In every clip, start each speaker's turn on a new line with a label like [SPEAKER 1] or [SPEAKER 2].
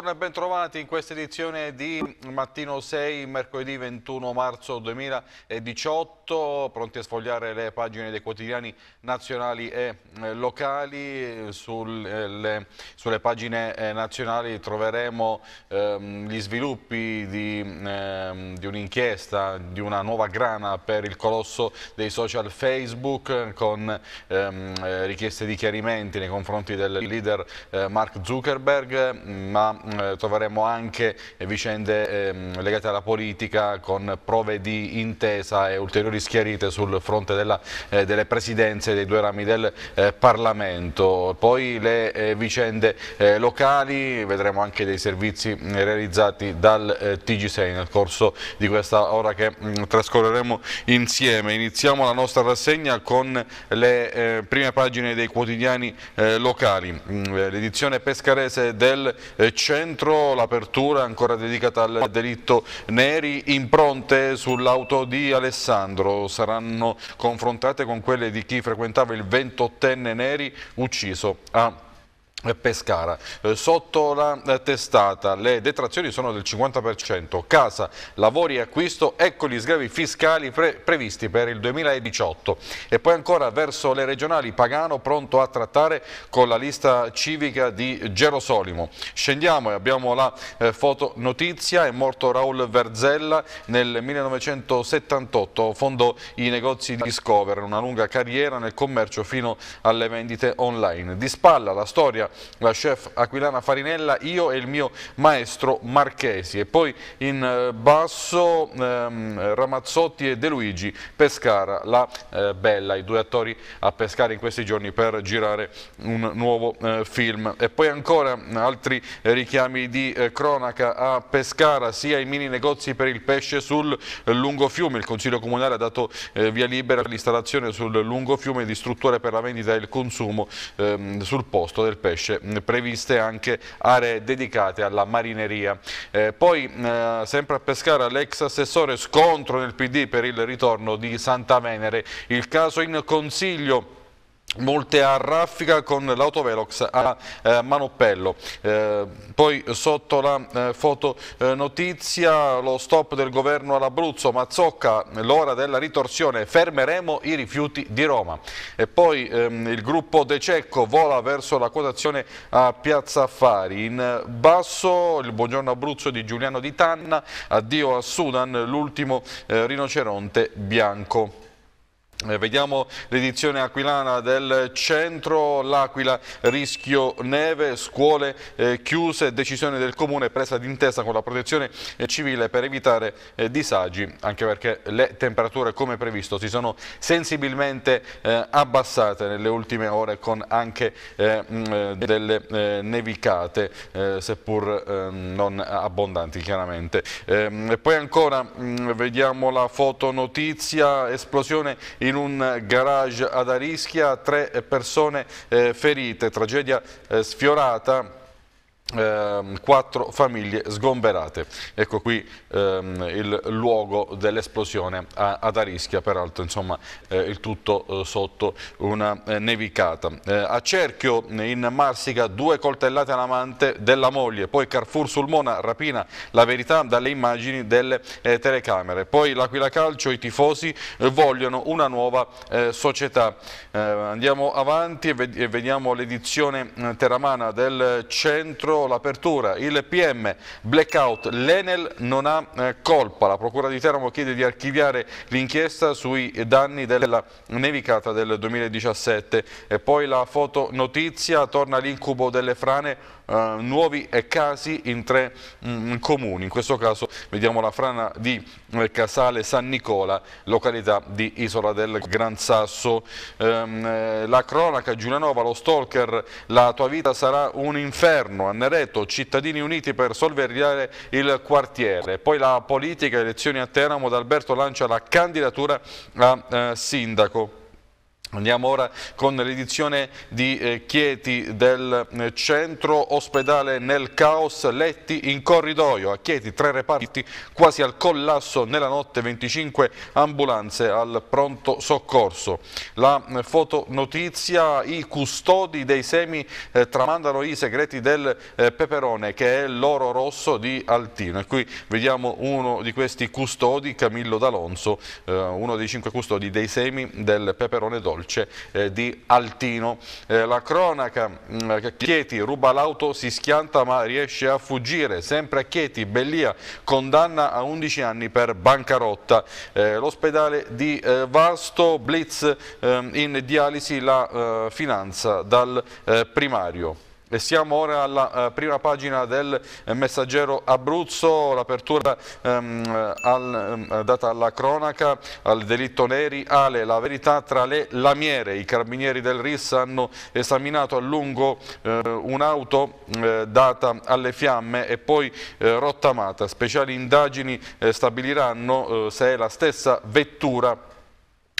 [SPEAKER 1] buongiorno e bentrovati in questa edizione di Mattino 6, mercoledì 21 marzo 2018. Pronti a sfogliare le pagine dei quotidiani nazionali e eh, locali. Sul, eh, sulle pagine eh, nazionali troveremo ehm, gli sviluppi di, ehm, di un'inchiesta, di una nuova grana per il colosso dei social Facebook con ehm, richieste di chiarimenti nei confronti del leader Mark Zuckerberg ma eh, troveremo anche eh, vicende ehm, legate alla politica con prove di intesa e ulteriori schiarite sul fronte della, eh, delle presidenze dei due rami del eh, Parlamento. Poi le eh, vicende eh, locali, vedremo anche dei servizi mm, realizzati dal TG6 nel corso di questa ora che mh, mm, trascorreremo insieme. Iniziamo la nostra rassegna con le prime pagine dei quotidiani locali. Mm, l'edizione pescarese del eh, centro, l'apertura ancora dedicata al delitto Neri, impronte sull'auto di Alessandro saranno confrontate con quelle di chi frequentava il 28enne Neri ucciso a Pescara. Eh, sotto la eh, testata le detrazioni sono del 50%, casa, lavori e acquisto, ecco gli sgravi fiscali pre previsti per il 2018. E poi ancora verso le regionali Pagano pronto a trattare con la lista civica di Gerosolimo. Scendiamo e abbiamo la eh, fotonotizia, è morto Raul Verzella nel 1978, fondò i negozi di Discover, una lunga carriera nel commercio fino alle vendite online. Di spalla la storia la chef Aquilana Farinella, io e il mio maestro Marchesi e poi in eh, basso ehm, Ramazzotti e De Luigi Pescara, la eh, Bella, i due attori a Pescara in questi giorni per girare un nuovo eh, film. E poi ancora mm, altri richiami di eh, cronaca a Pescara, sia i mini negozi per il pesce sul lungo fiume, il Consiglio Comunale ha dato eh, via libera all'installazione sul lungo fiume di strutture per la vendita e il consumo ehm, sul posto del pesce pesce, previste anche aree dedicate alla marineria. Eh, poi eh, sempre a Pescara l'ex assessore scontro nel PD per il ritorno di Santa Venere, il caso in consiglio Molte a raffica con l'autovelox a eh, Manoppello. Eh, poi sotto la eh, foto eh, notizia lo stop del governo all'Abruzzo, Mazzocca, l'ora della ritorsione, fermeremo i rifiuti di Roma. E poi ehm, il gruppo De Cecco vola verso la quotazione a Piazza Affari. In basso il buongiorno Abruzzo di Giuliano Di Tanna, addio a Sudan, l'ultimo eh, rinoceronte bianco. Eh, vediamo l'edizione aquilana del centro, l'Aquila rischio neve, scuole eh, chiuse, decisione del comune presa d'intesa con la protezione eh, civile per evitare disagi, anche perché le temperature come previsto si sono sensibilmente abbassate nelle ultime ore con anche delle nevicate, seppur ehm, non abbondanti chiaramente. Ehm, poi ancora vediamo la fotonotizia, esplosione in in un garage ad Arischia, tre persone eh, ferite, tragedia eh, sfiorata Ehm, quattro famiglie sgomberate. Ecco qui ehm, il luogo dell'esplosione ad Arischia, peraltro insomma, eh, il tutto eh, sotto una eh, nevicata. Eh, a cerchio in Marsica due coltellate all'amante della moglie, poi Carrefour Sulmona rapina la verità dalle immagini delle eh, telecamere, poi l'Aquila Calcio, i tifosi eh, vogliono una nuova società. andiamo avanti e, e vediamo l'edizione teramana del centro l'apertura, il PM, blackout, l'Enel non ha eh, colpa, la Procura di Teramo chiede di archiviare l'inchiesta sui danni della nevicata del 2017 e poi la fotonotizia torna l'incubo delle frane eh, nuovi casi in tre mh, mm, comuni, in questo caso vediamo la frana di eh, Casale San Nicola, località di Isola del Gran Sasso. Ehm, eh, la cronaca Giulianova, lo stalker, la tua vita sarà un inferno, a Neretto, cittadini uniti per sorvegliare il quartiere. Poi la politica, elezioni a Teramo, D'Alberto lancia la candidatura a eh, sindaco. Andiamo ora con l'edizione di eh, Chieti del eh, centro ospedale nel caos, letti in corridoio. A Chieti tre reparti quasi al collasso nella notte, 25 ambulanze al pronto soccorso. La eh, fotonotizia, i custodi dei semi tramandano i segreti del peperone che è l'oro rosso di Altino. E qui vediamo uno di questi custodi, Camillo D'Alonso, uno dei cinque custodi dei semi del peperone d'olio dolce eh, di Altino. Eh, la cronaca, mh, mm, eh, Chieti ruba l'auto, si schianta ma riesce a fuggire. Sempre a Chieti, Bellia condanna a 11 anni per bancarotta. Eh, L'ospedale di eh, Vasto, Blitz ehm, in dialisi la eh, finanza dal primario. E siamo ora alla eh, prima pagina del eh, messaggero Abruzzo, l'apertura ehm, al, ehm, data alla cronaca, al delitto Neri, Ale, la verità tra le lamiere. I carabinieri del RIS hanno esaminato a lungo eh, un'auto eh, data alle fiamme e poi eh, rottamata. Speciali indagini eh, stabiliranno se è la stessa vettura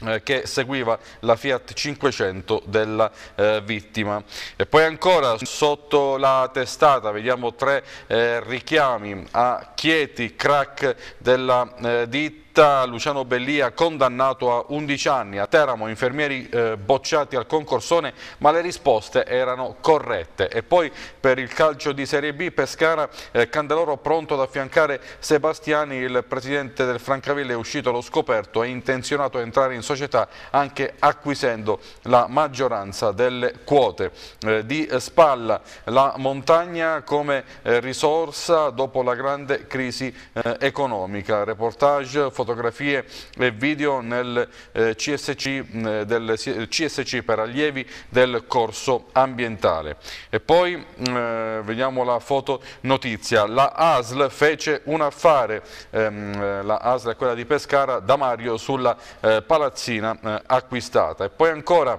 [SPEAKER 1] eh, che seguiva la Fiat 500 della eh, vittima. E poi ancora sotto la testata vediamo tre eh, richiami a Chieti, crack della eh, ditta fitta, Luciano Bellia condannato a 11 anni, a Teramo infermieri eh, bocciati al concorsone ma le risposte erano corrette e poi per il calcio di Serie B Pescara eh, Candeloro pronto ad affiancare Sebastiani, il presidente del Francaville è uscito allo scoperto e intenzionato a entrare in società anche acquisendo la maggioranza delle quote. Eh, di spalla la montagna come eh, risorsa dopo la grande crisi eh, economica. Reportage fotografie e video nel CSC, eh, mm, del CSC per allievi del corso ambientale. E poi mm, eh, vediamo la fotonotizia. La ASL fece un affare, ehm, eh, la ASL è quella di Pescara, da Mario sulla palazzina acquistata. E poi ancora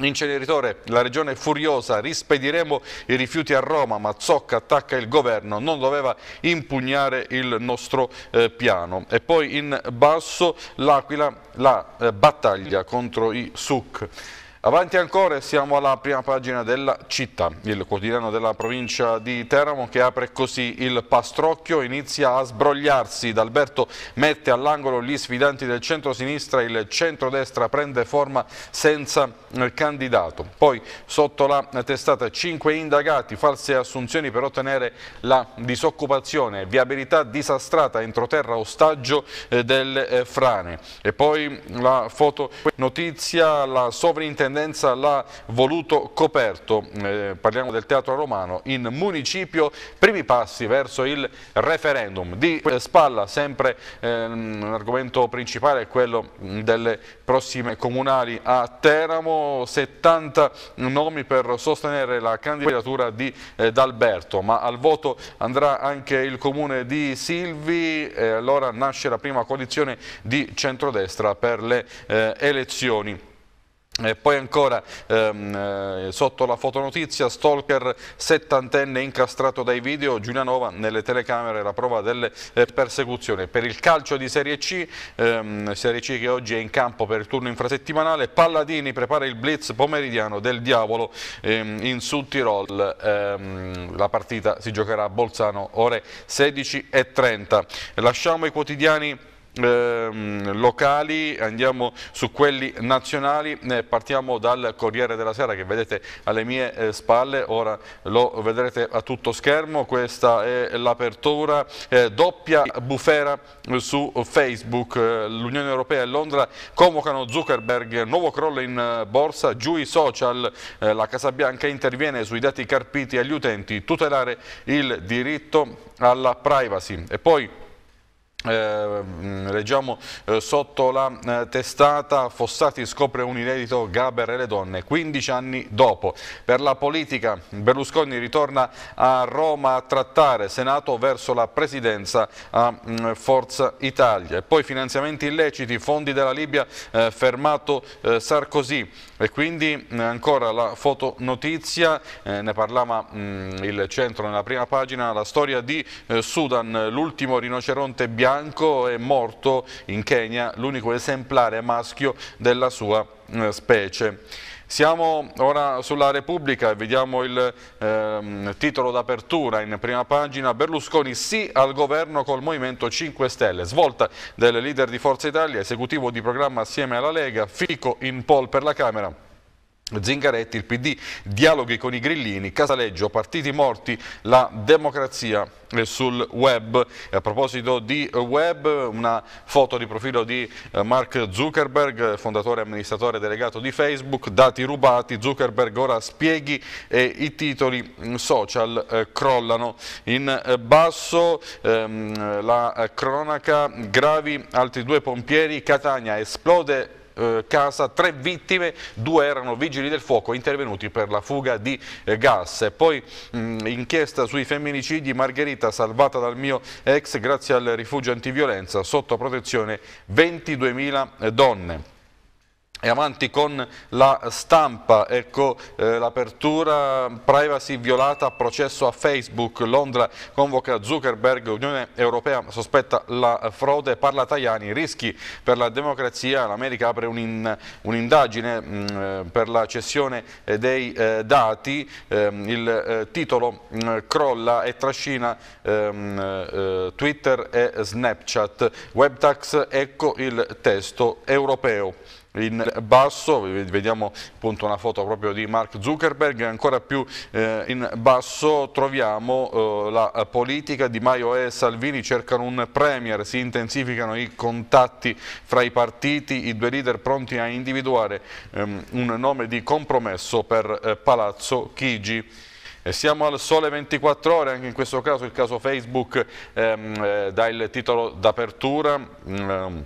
[SPEAKER 1] Inceneritore, la regione è furiosa, rispediremo i rifiuti a Roma, ma Zocca attacca il governo, non doveva impugnare il nostro eh, piano. E poi in basso l'Aquila, la eh, battaglia contro i SUC. Avanti ancora e siamo alla prima pagina della città, il quotidiano della provincia di Teramo che apre così il pastrocchio, inizia a sbrogliarsi, D'Alberto mette all'angolo gli sfidanti del centro-sinistra, il centro-destra prende forma senza eh, candidato. Poi sotto la testata 5 indagati, false assunzioni per ottenere la disoccupazione, viabilità disastrata, entroterra ostaggio eh, delle eh, frane. E poi la foto notizia, la sovrintendenza sovrintendenza l'ha voluto coperto, eh, parliamo del teatro romano, in municipio, primi passi verso il referendum. Di spalla sempre ehm, l'argomento principale è quello mm, delle prossime comunali a Teramo, 70 nomi per sostenere la candidatura di eh, D'Alberto, ma al voto andrà anche il comune di Silvi, eh, allora nasce la prima coalizione di centrodestra per le eh, elezioni. E poi ancora ehm, eh, sotto la fotonotizia stalker settantenne incastrato dai video Giulianova nelle telecamere la prova delle eh, persecuzioni per il calcio di Serie C ehm, Serie C che oggi è in campo per il turno infrasettimanale Palladini prepara il blitz pomeridiano del diavolo ehm, in Sud Tirol ehm, la partita si giocherà a Bolzano ore 16.30 lasciamo i quotidiani ehm, locali, andiamo su quelli nazionali, eh, partiamo dal Corriere della Sera che vedete alle mie eh, spalle, ora lo vedrete a tutto schermo, questa è l'apertura, eh, doppia bufera su Facebook, eh, l'Unione Europea e Londra convocano Zuckerberg, nuovo crollo in eh, borsa, giù i social, eh, la Casa Bianca interviene sui dati carpiti agli utenti, tutelare il diritto alla privacy e poi eh, mm, leggiamo eh, sotto la eh, testata Fossati scopre un inedito Gaber e le donne 15 anni dopo per la politica Berlusconi ritorna a Roma a trattare Senato verso la presidenza a mh, mm, Forza Italia e poi finanziamenti illeciti fondi della Libia eh, fermato eh, Sarkozy e quindi mm, ancora la fotonotizia eh, ne parlava mh, il centro nella prima pagina la storia di Sudan l'ultimo rinoceronte bianco bianco è morto in Kenya l'unico esemplare maschio della sua eh, specie. Siamo ora sulla Repubblica e vediamo il ehm, titolo d'apertura in prima pagina. Berlusconi sì al governo col Movimento 5 Stelle. Svolta del leader di Forza Italia, esecutivo di programma assieme alla Lega, Fico in poll per la Camera. Zingaretti, il PD, dialoghi con i grillini, Casaleggio, partiti morti, la democrazia eh, sul web. a proposito di web, una foto di profilo di eh, Mark Zuckerberg, fondatore e amministratore delegato di Facebook, dati rubati, Zuckerberg ora spieghi e i titoli mm, social eh, crollano. In basso ehm, la cronaca, gravi altri due pompieri, Catania esplode eh, casa, tre vittime, due erano vigili del fuoco intervenuti per la fuga di eh, gas. Poi mh, mm, inchiesta sui femminicidi, Margherita salvata dal mio ex grazie al rifugio antiviolenza, sotto protezione 22.000 donne. E avanti con la stampa, ecco eh, l'apertura privacy violata, processo a Facebook, Londra convoca Zuckerberg, Unione Europea sospetta la frode, parla Tajani, rischi per la democrazia, l'America apre un'indagine un mm, eh, per la cessione eh, dei eh, dati, ehm, eh, il titolo mh, mm, crolla e trascina ehm, eh, Twitter e Snapchat, Webtax, ecco il testo europeo in basso, vediamo appunto una foto proprio di Mark Zuckerberg, ancora più eh, in basso troviamo eh, la politica di Maio e Salvini, cercano un premier, si intensificano i contatti fra i partiti, i due leader pronti a individuare ehm, un nome di compromesso per eh, Palazzo Chigi. E siamo al sole 24 ore, anche in questo caso il caso Facebook ehm, eh, dà il titolo d'apertura. Mm, ehm,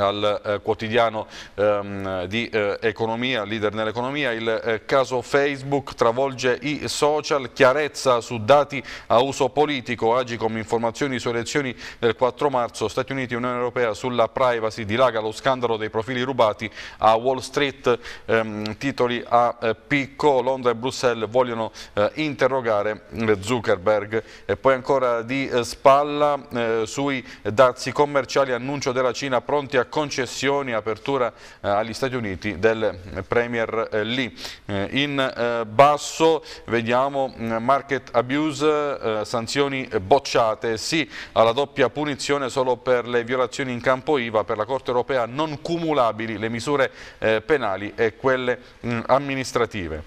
[SPEAKER 1] al eh, quotidiano ehm, di eh, economia, leader nell'economia, il eh, caso Facebook travolge i social, chiarezza su dati a uso politico, agi come informazioni su elezioni del 4 marzo, Stati Uniti e Unione Europea sulla privacy, dilaga lo scandalo dei profili rubati a Wall Street, ehm, titoli a eh, picco, Londra e Bruxelles vogliono eh, interrogare eh, Zuckerberg e poi ancora di spalla sui dazi commerciali, annuncio della Cina pronti a ossia concessioni apertura eh, agli Stati Uniti del eh, Premier eh, Lee. Eh, in eh, basso vediamo mm, market abuse, sanzioni bocciate, sì alla doppia punizione solo per le violazioni in campo IVA, per la Corte europea non cumulabili le misure penali e quelle mh, mm, amministrative.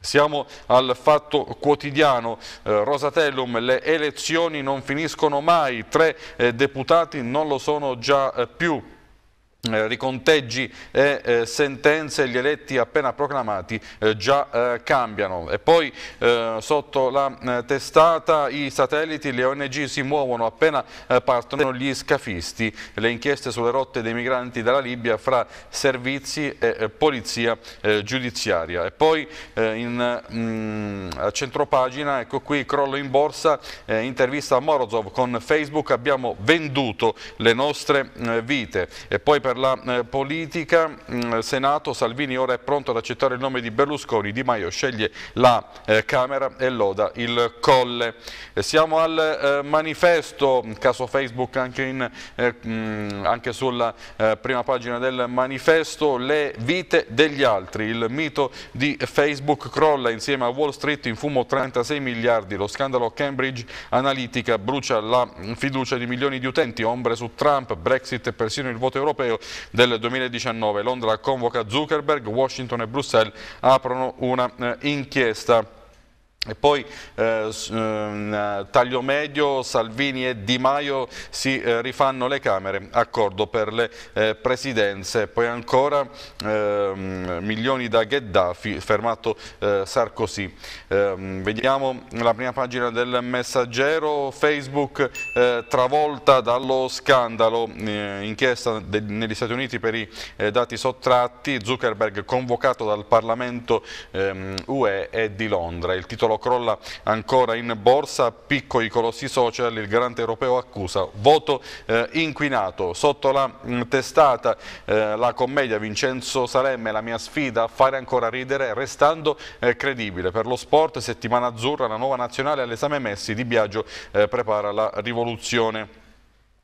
[SPEAKER 1] Siamo al fatto quotidiano, eh, Rosatellum, le elezioni non finiscono mai, tre eh, deputati non lo sono già eh, più eh, riconteggi e eh, sentenze, gli eletti appena proclamati eh, già eh, cambiano. E poi eh, sotto la eh, testata i satelliti, le ONG si muovono appena partono gli scafisti, le inchieste sulle rotte dei migranti dalla Libia fra servizi e polizia giudiziaria. E poi in, mh, mm, a centropagina, ecco qui, crollo in borsa, intervista a Morozov con Facebook, abbiamo venduto le nostre vite. E poi per la eh, politica, mh, mm, Senato, Salvini ora è pronto ad accettare il nome di Berlusconi, Di Maio sceglie la eh, Camera e loda il Colle. Eh, siamo al eh, manifesto, caso Facebook anche, in, mh, eh, mm, anche sulla prima pagina del manifesto, le vite degli altri, il mito di Facebook crolla insieme a Wall Street in fumo 36 miliardi, lo scandalo Cambridge Analytica brucia la mm, fiducia di milioni di utenti, ombre su Trump, Brexit e persino il voto europeo, del 2019. Londra convoca Zuckerberg, Washington e Bruxelles aprono una eh, inchiesta. E poi eh, ehm, taglio medio, Salvini e Di Maio si eh, rifanno le Camere, accordo per le eh, presidenze, poi ancora ehm, milioni da Gheddafi, fermato eh, Sarkozy. Ehm, vediamo la prima pagina del messaggero, Facebook eh, travolta dallo scandalo, eh, inchiesta negli Stati Uniti per i dati sottratti, Zuckerberg convocato dal Parlamento UE e di Londra. Il titolo titolo crolla ancora in borsa, picco i colossi social, il garante europeo accusa, voto eh, inquinato. Sotto la mh, mm, testata eh, la commedia Vincenzo Salemme, la mia sfida a fare ancora ridere restando eh, credibile. Per lo sport, settimana azzurra, la nuova nazionale all'esame Messi di Biagio eh, prepara la rivoluzione.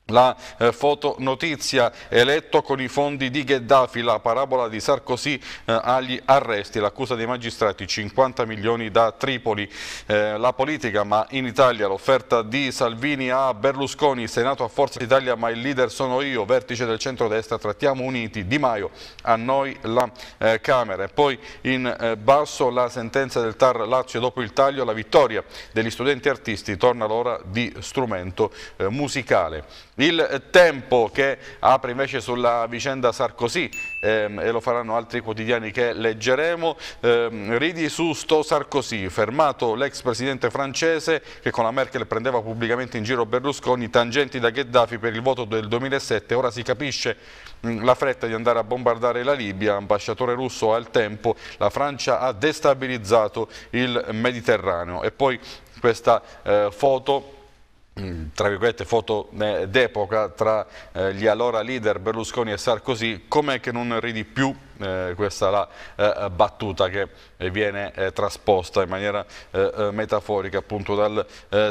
[SPEAKER 1] La eh, fotonotizia eletto con i fondi di Gheddafi, la parabola di Sarkozy eh, agli arresti, l'accusa dei magistrati 50 milioni da Tripoli, eh, la politica ma in Italia l'offerta di Salvini a Berlusconi, Senato a Forza d'Italia ma il leader sono io, vertice del centrodestra, trattiamo uniti, Di Maio a noi la eh, Camera e poi in eh, basso la sentenza del Tar Lazio dopo il taglio, la vittoria degli studenti artisti torna l'ora di strumento eh, musicale. Il tempo che apre invece sulla vicenda Sarkozy ehm, e lo faranno altri quotidiani che leggeremo, ehm, ridi su sto Sarkozy, fermato l'ex presidente francese che con la Merkel prendeva pubblicamente in giro Berlusconi, tangenti da Gheddafi per il voto del 2007, ora si capisce mh, la fretta di andare a bombardare la Libia, ambasciatore russo al tempo, la Francia ha destabilizzato il Mediterraneo e poi questa eh, foto Mm, tra virgolette foto eh, d'epoca tra eh, gli allora leader Berlusconi e Sarkozy, com'è che non ridi più eh, questa è la battuta che viene trasposta in maniera metaforica appunto dal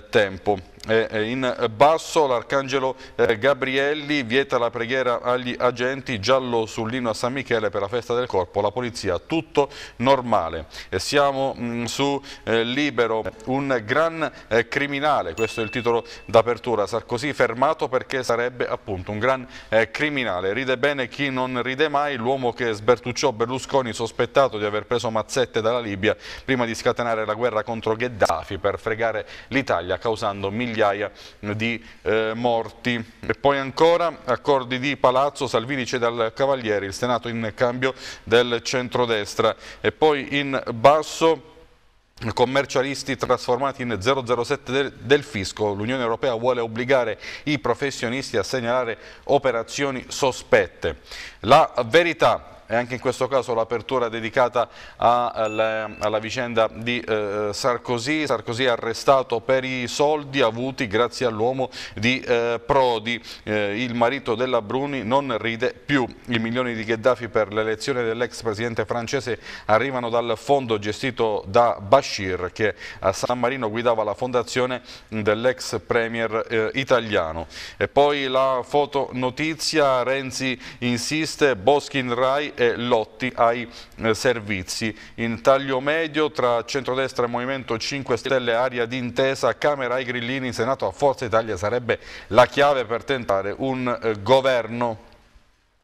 [SPEAKER 1] tempo. Eh, eh, in basso l'Arcangelo eh, Gabrielli vieta la preghiera agli agenti giallo sull'ino a San Michele per la festa del corpo, la polizia tutto normale. E siamo mm, su Libero, un gran criminale, questo è il titolo d'apertura, Sarkozy fermato perché sarebbe appunto un gran criminale, ride bene chi non ride mai, l'uomo che sbertucciò Berlusconi sospettato di aver preso mazzette dalla Libia prima di scatenare la guerra contro Gheddafi per fregare l'Italia causando migliaia migliaia eh, di eh, morti. E poi ancora accordi di Palazzo, Salvini cede al Cavalieri, il Senato in cambio del centrodestra e poi in basso commercialisti trasformati in 007 del, del fisco. L'Unione Europea vuole obbligare i professionisti a segnalare operazioni sospette. La verità e anche in questo caso l'apertura dedicata alla, alla, vicenda di eh, Sarkozy, Sarkozy arrestato per i soldi avuti grazie all'uomo di eh, Prodi, eh, il marito della Bruni non ride più, i milioni di Gheddafi per l'elezione dell'ex presidente francese arrivano dal fondo gestito da Bashir che a San Marino guidava la fondazione dell'ex premier eh, italiano e poi la fotonotizia, Renzi insiste, in Rai eh, lotti ai eh, servizi. In taglio medio tra centrodestra e Movimento 5 Stelle, aria d'intesa, Camera ai Grillini, Senato a Forza Italia sarebbe la chiave per tentare un eh, governo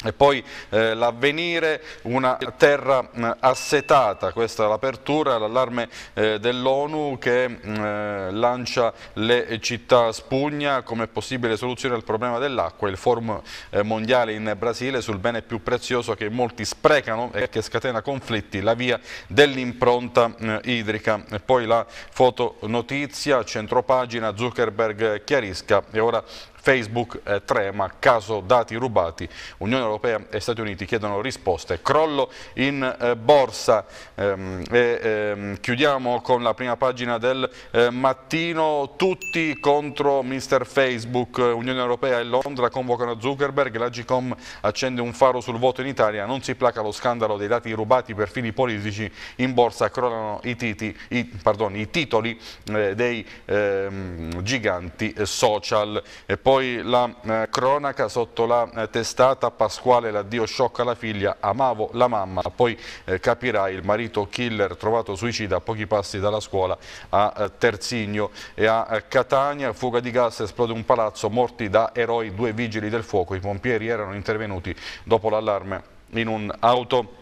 [SPEAKER 1] e poi eh, l'avvenire, una terra mh, mm, assetata, questa è l'apertura, l'allarme eh, dell'ONU che mh, mm, eh, lancia le città spugna come possibile soluzione al problema dell'acqua, il forum eh, mondiale in Brasile sul bene più prezioso che molti sprecano e che scatena conflitti, la via dell'impronta eh, idrica. E poi la fotonotizia, centropagina, Zuckerberg chiarisca e ora Facebook eh, trema, caso dati rubati, Unione Europea e Stati Uniti chiedono risposte, crollo in eh, borsa. Ehm, e, ehm, chiudiamo con la prima pagina del eh, mattino, tutti contro Mr. Facebook, Unione Europea e Londra convocano Zuckerberg, la Gcom accende un faro sul voto in Italia, non si placa lo scandalo dei dati rubati per fini politici, in borsa crollano i, titi, i, pardon, i titoli eh, dei ehm, giganti eh, social. E poi poi la eh, cronaca sotto la eh, testata Pasquale l'addio sciocca la figlia, amavo la mamma, poi eh, capirai il marito killer trovato suicida a pochi passi dalla scuola a eh, Terzigno e a eh, Catania, fuga di gas, esplode un palazzo, morti da eroi due vigili del fuoco, i pompieri erano intervenuti dopo l'allarme in un'auto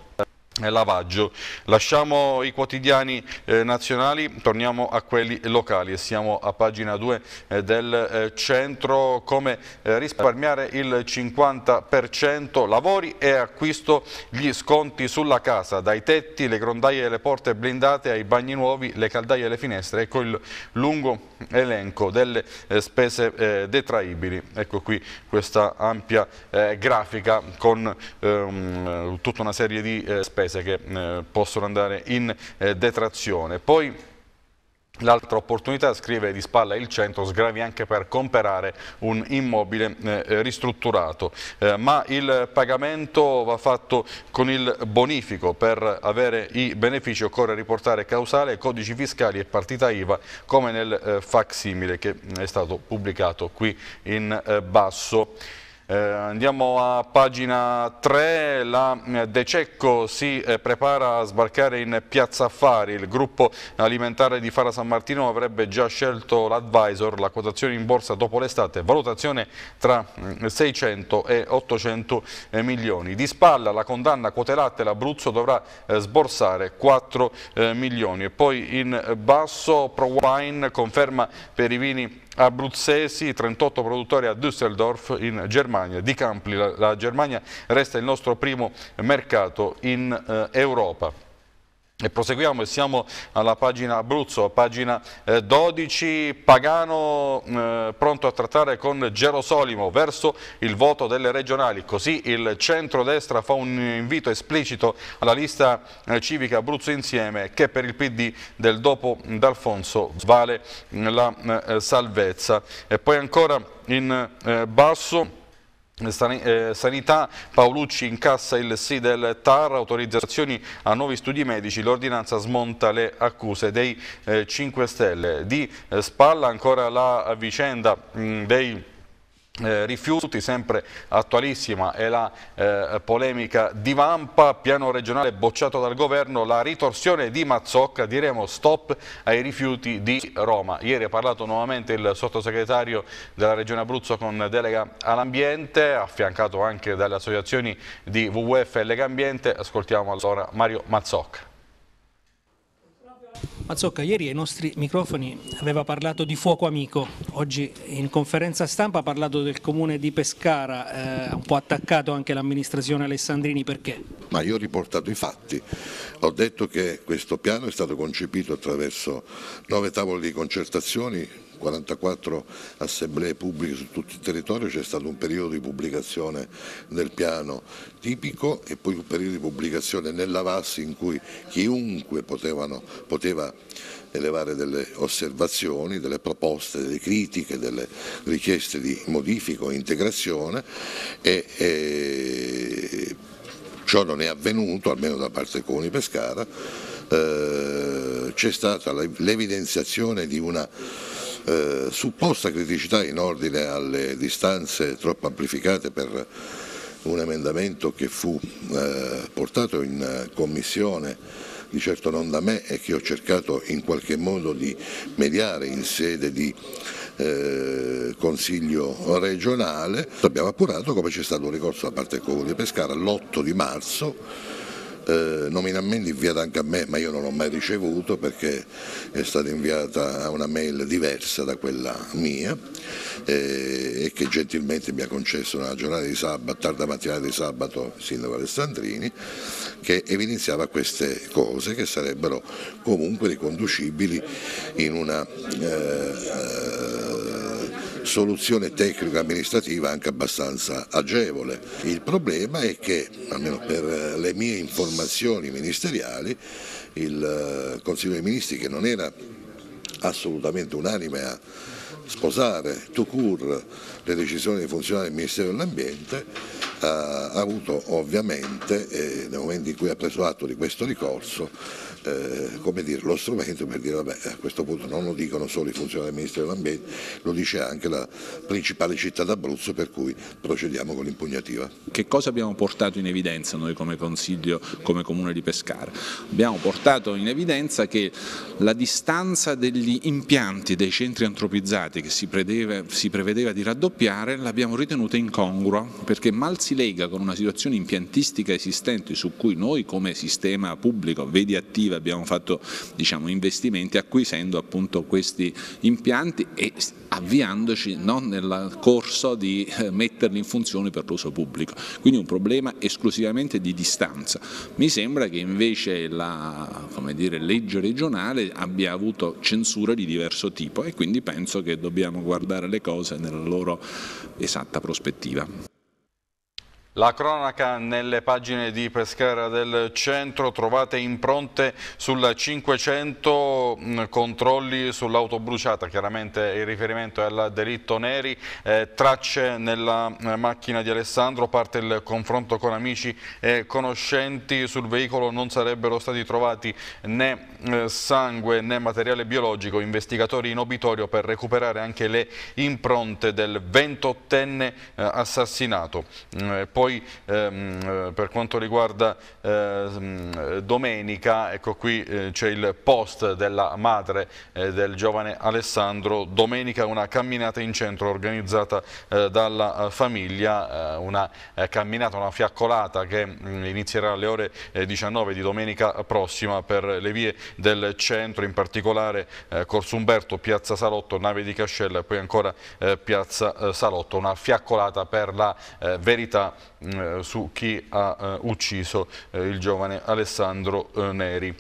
[SPEAKER 1] lavaggio. Lasciamo i quotidiani eh, nazionali, torniamo a quelli locali e siamo a pagina 2 eh, del eh, centro come eh, risparmiare il 50%, lavori e acquisto, gli sconti sulla casa, dai tetti, le grondaie e le porte blindate ai bagni nuovi, le caldaie e le finestre, ecco il lungo elenco delle eh, spese eh, detraibili. Ecco qui questa ampia grafica con ehm, tutta una serie di spese imprese che eh, possono andare in eh, detrazione. Poi L'altra opportunità, scrive di spalla il centro, sgravi anche per comprare un immobile eh, eh, ristrutturato. Eh, ma il pagamento va fatto con il bonifico. Per avere i benefici occorre riportare causale, codici fiscali e partita IVA, come nel eh, facsimile che è stato pubblicato qui in basso. Eh, andiamo a pagina 3, la eh, De Cecco si eh, prepara a sbarcare in Piazza Affari, il gruppo alimentare di Fara San Martino avrebbe già scelto l'advisor, la quotazione in borsa dopo l'estate, valutazione tra 600 mm, e 800 eh, milioni. Di spalla la condanna quote latte, l'Abruzzo dovrà sborsare 4 milioni. E poi in basso ProWine conferma per i vini abruzzesi, 38 produttori a Düsseldorf in Germania, di Campli, la, Germania resta il nostro primo mercato in eh, Europa. E proseguiamo e siamo alla pagina Abruzzo, pagina 12, eh, Pagano eh, pronto a trattare con Gerosolimo verso il voto delle regionali, così il centrodestra fa un invito esplicito alla lista eh, civica Abruzzo Insieme che per il PD del dopo D'Alfonso vale mm, la eh, salvezza. E poi ancora in eh, basso... Eh, sanità, Paolucci incassa il sì del TAR, autorizzazioni a nuovi studi medici, l'ordinanza smonta le accuse dei 5 eh, Stelle. Di eh, spalla ancora la vicenda mm, dei eh, rifiuti, sempre attualissima è la eh, polemica di Vampa, piano regionale bocciato dal governo, la ritorsione di Mazzocca, diremo stop ai rifiuti di Roma. Ieri ha parlato nuovamente il sottosegretario della regione Abruzzo con delega all'ambiente, affiancato anche dalle associazioni di WWF e Lega Ambiente, ascoltiamo allora Mario Mazzocca.
[SPEAKER 2] Mazzocca, ieri ai nostri microfoni aveva parlato di fuoco amico, oggi in conferenza stampa ha parlato del comune di Pescara, eh, un po' attaccato anche l'amministrazione Alessandrini, perché?
[SPEAKER 3] Ma io ho riportato i fatti, ho detto che questo piano è stato concepito attraverso nove tavole di concertazioni 44 assemblee pubbliche su tutto il territorio, c'è stato un periodo di pubblicazione del piano tipico e poi un periodo di pubblicazione nella VAS in cui chiunque potevano, poteva elevare delle osservazioni, delle proposte, delle critiche, delle richieste di modifica o integrazione e, e ciò non è avvenuto, almeno da parte del Comune Pescara, eh, c'è stata l'evidenziazione di una eh, supposta criticità in ordine alle distanze troppo amplificate per un emendamento che fu eh, portato in commissione di certo non da me e che ho cercato in qualche modo di mediare in sede di eh, consiglio regionale. Abbiamo appurato come c'è stato un ricorso da parte del Comune di Pescara l'8 di marzo eh, nominalmente inviata anche a me, ma io non l'ho mai ricevuto perché è stata inviata a una mail diversa da quella mia eh, e che gentilmente mi ha concesso una giornata di sabato, tarda mattinata di sabato, sindaco Alessandrini, che evidenziava queste cose che sarebbero comunque riconducibili in una... Eh, eh soluzione tecnico-amministrativa anche abbastanza agevole. Il problema è che, almeno per eh, le mie informazioni ministeriali, il eh, Consiglio dei Ministri che non era assolutamente unanime a sposare to court le decisioni dei funzionari del Ministero dell'Ambiente ha avuto ovviamente, eh, nel momento in cui ha preso atto di questo ricorso, eh, come dire, lo strumento per dire vabbè, a questo punto non lo dicono solo i funzionari del Ministero dell'Ambiente, lo dice anche la principale città d'Abruzzo per cui procediamo con l'impugnativa.
[SPEAKER 2] Che cosa abbiamo portato in evidenza noi come Consiglio, come Comune di Pescara? Abbiamo portato in evidenza che la distanza degli impianti, dei centri antropizzati che si, predeve, si prevedeva di raddoppiare, l'abbiamo ritenuta incongrua perché mal si lega con una situazione impiantistica esistente su cui noi come sistema pubblico, vedi attiva, abbiamo fatto diciamo, investimenti acquisendo appunto questi impianti e avviandoci no, nel corso di eh, metterli in funzione per l'uso pubblico. Quindi un problema esclusivamente di distanza. Mi sembra che invece la dire, legge regionale abbia avuto censure di diverso tipo e quindi penso che dobbiamo guardare le cose nella loro esatta prospettiva.
[SPEAKER 1] La cronaca nelle pagine di Pescara del centro trovate impronte sul 500 mm, controlli sull'auto bruciata, chiaramente il riferimento è al delitto Neri, eh, tracce nella eh, macchina di Alessandro, parte il confronto con amici e conoscenti sul veicolo, non sarebbero stati trovati né eh, sangue né materiale biologico, investigatori in obitorio per recuperare anche le impronte del 28enne eh, assassinato. Mm, poi poi ehm, eh, per quanto riguarda ehm, domenica, ecco qui eh, c'è il post della madre eh, del giovane Alessandro, domenica una camminata in centro organizzata eh, dalla eh, famiglia, eh, una camminata, una fiaccolata che mh, mm, inizierà alle ore 19 di domenica prossima per le vie del centro, in particolare Corso Umberto, Piazza Salotto, Nave di Cascella e poi ancora Piazza Salotto, una fiaccolata per la verità eh, su chi ha eh, ucciso eh, il giovane Alessandro Neri.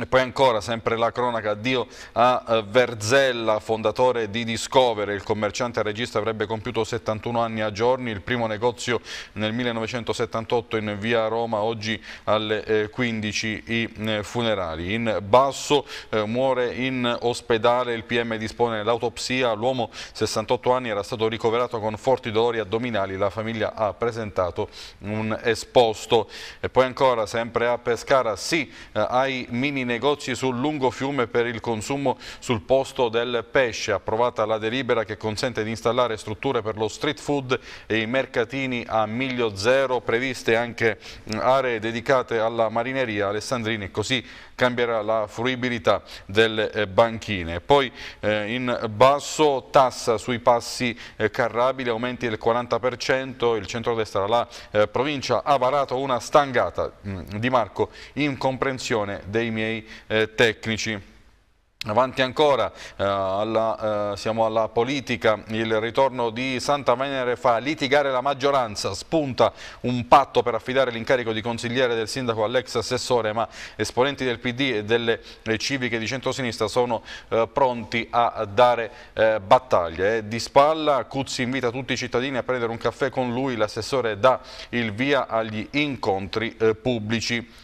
[SPEAKER 1] E poi ancora, sempre la cronaca, addio a eh, Verzella, fondatore di Discover, il commerciante e regista avrebbe compiuto 71 anni a giorni, il primo negozio nel 1978 in via Roma, oggi alle 15 eh, i eh, funerali. In Basso eh, muore in ospedale, il PM dispone l'autopsia, l'uomo 68 anni era stato ricoverato con forti dolori addominali, la famiglia ha presentato un esposto. E poi ancora, sempre a Pescara, sì, eh, ai mini i negozi sul lungo fiume per il consumo sul posto del pesce. Approvata la delibera che consente di installare strutture per lo street food e i mercatini a miglio zero, previste anche aree dedicate alla marineria Alessandrini, così cambierà la fruibilità delle eh, banchine. Poi eh, in basso tassa sui passi eh, carrabili, aumenti del 40%, il centrodestra, la eh, provincia ha varato una stangata mh, di Marco in comprensione dei miei dei eh, tecnici. Avanti ancora, eh, alla, eh, siamo alla politica, il ritorno di Santa Venere fa litigare la maggioranza, spunta un patto per affidare l'incarico di consigliere del sindaco all'ex assessore, ma esponenti del PD e delle eh, civiche di centrosinistra sono eh, pronti a dare eh, battaglia. Di spalla Cuzzi invita tutti i cittadini a prendere un caffè con lui, l'assessore dà il via agli incontri eh, pubblici.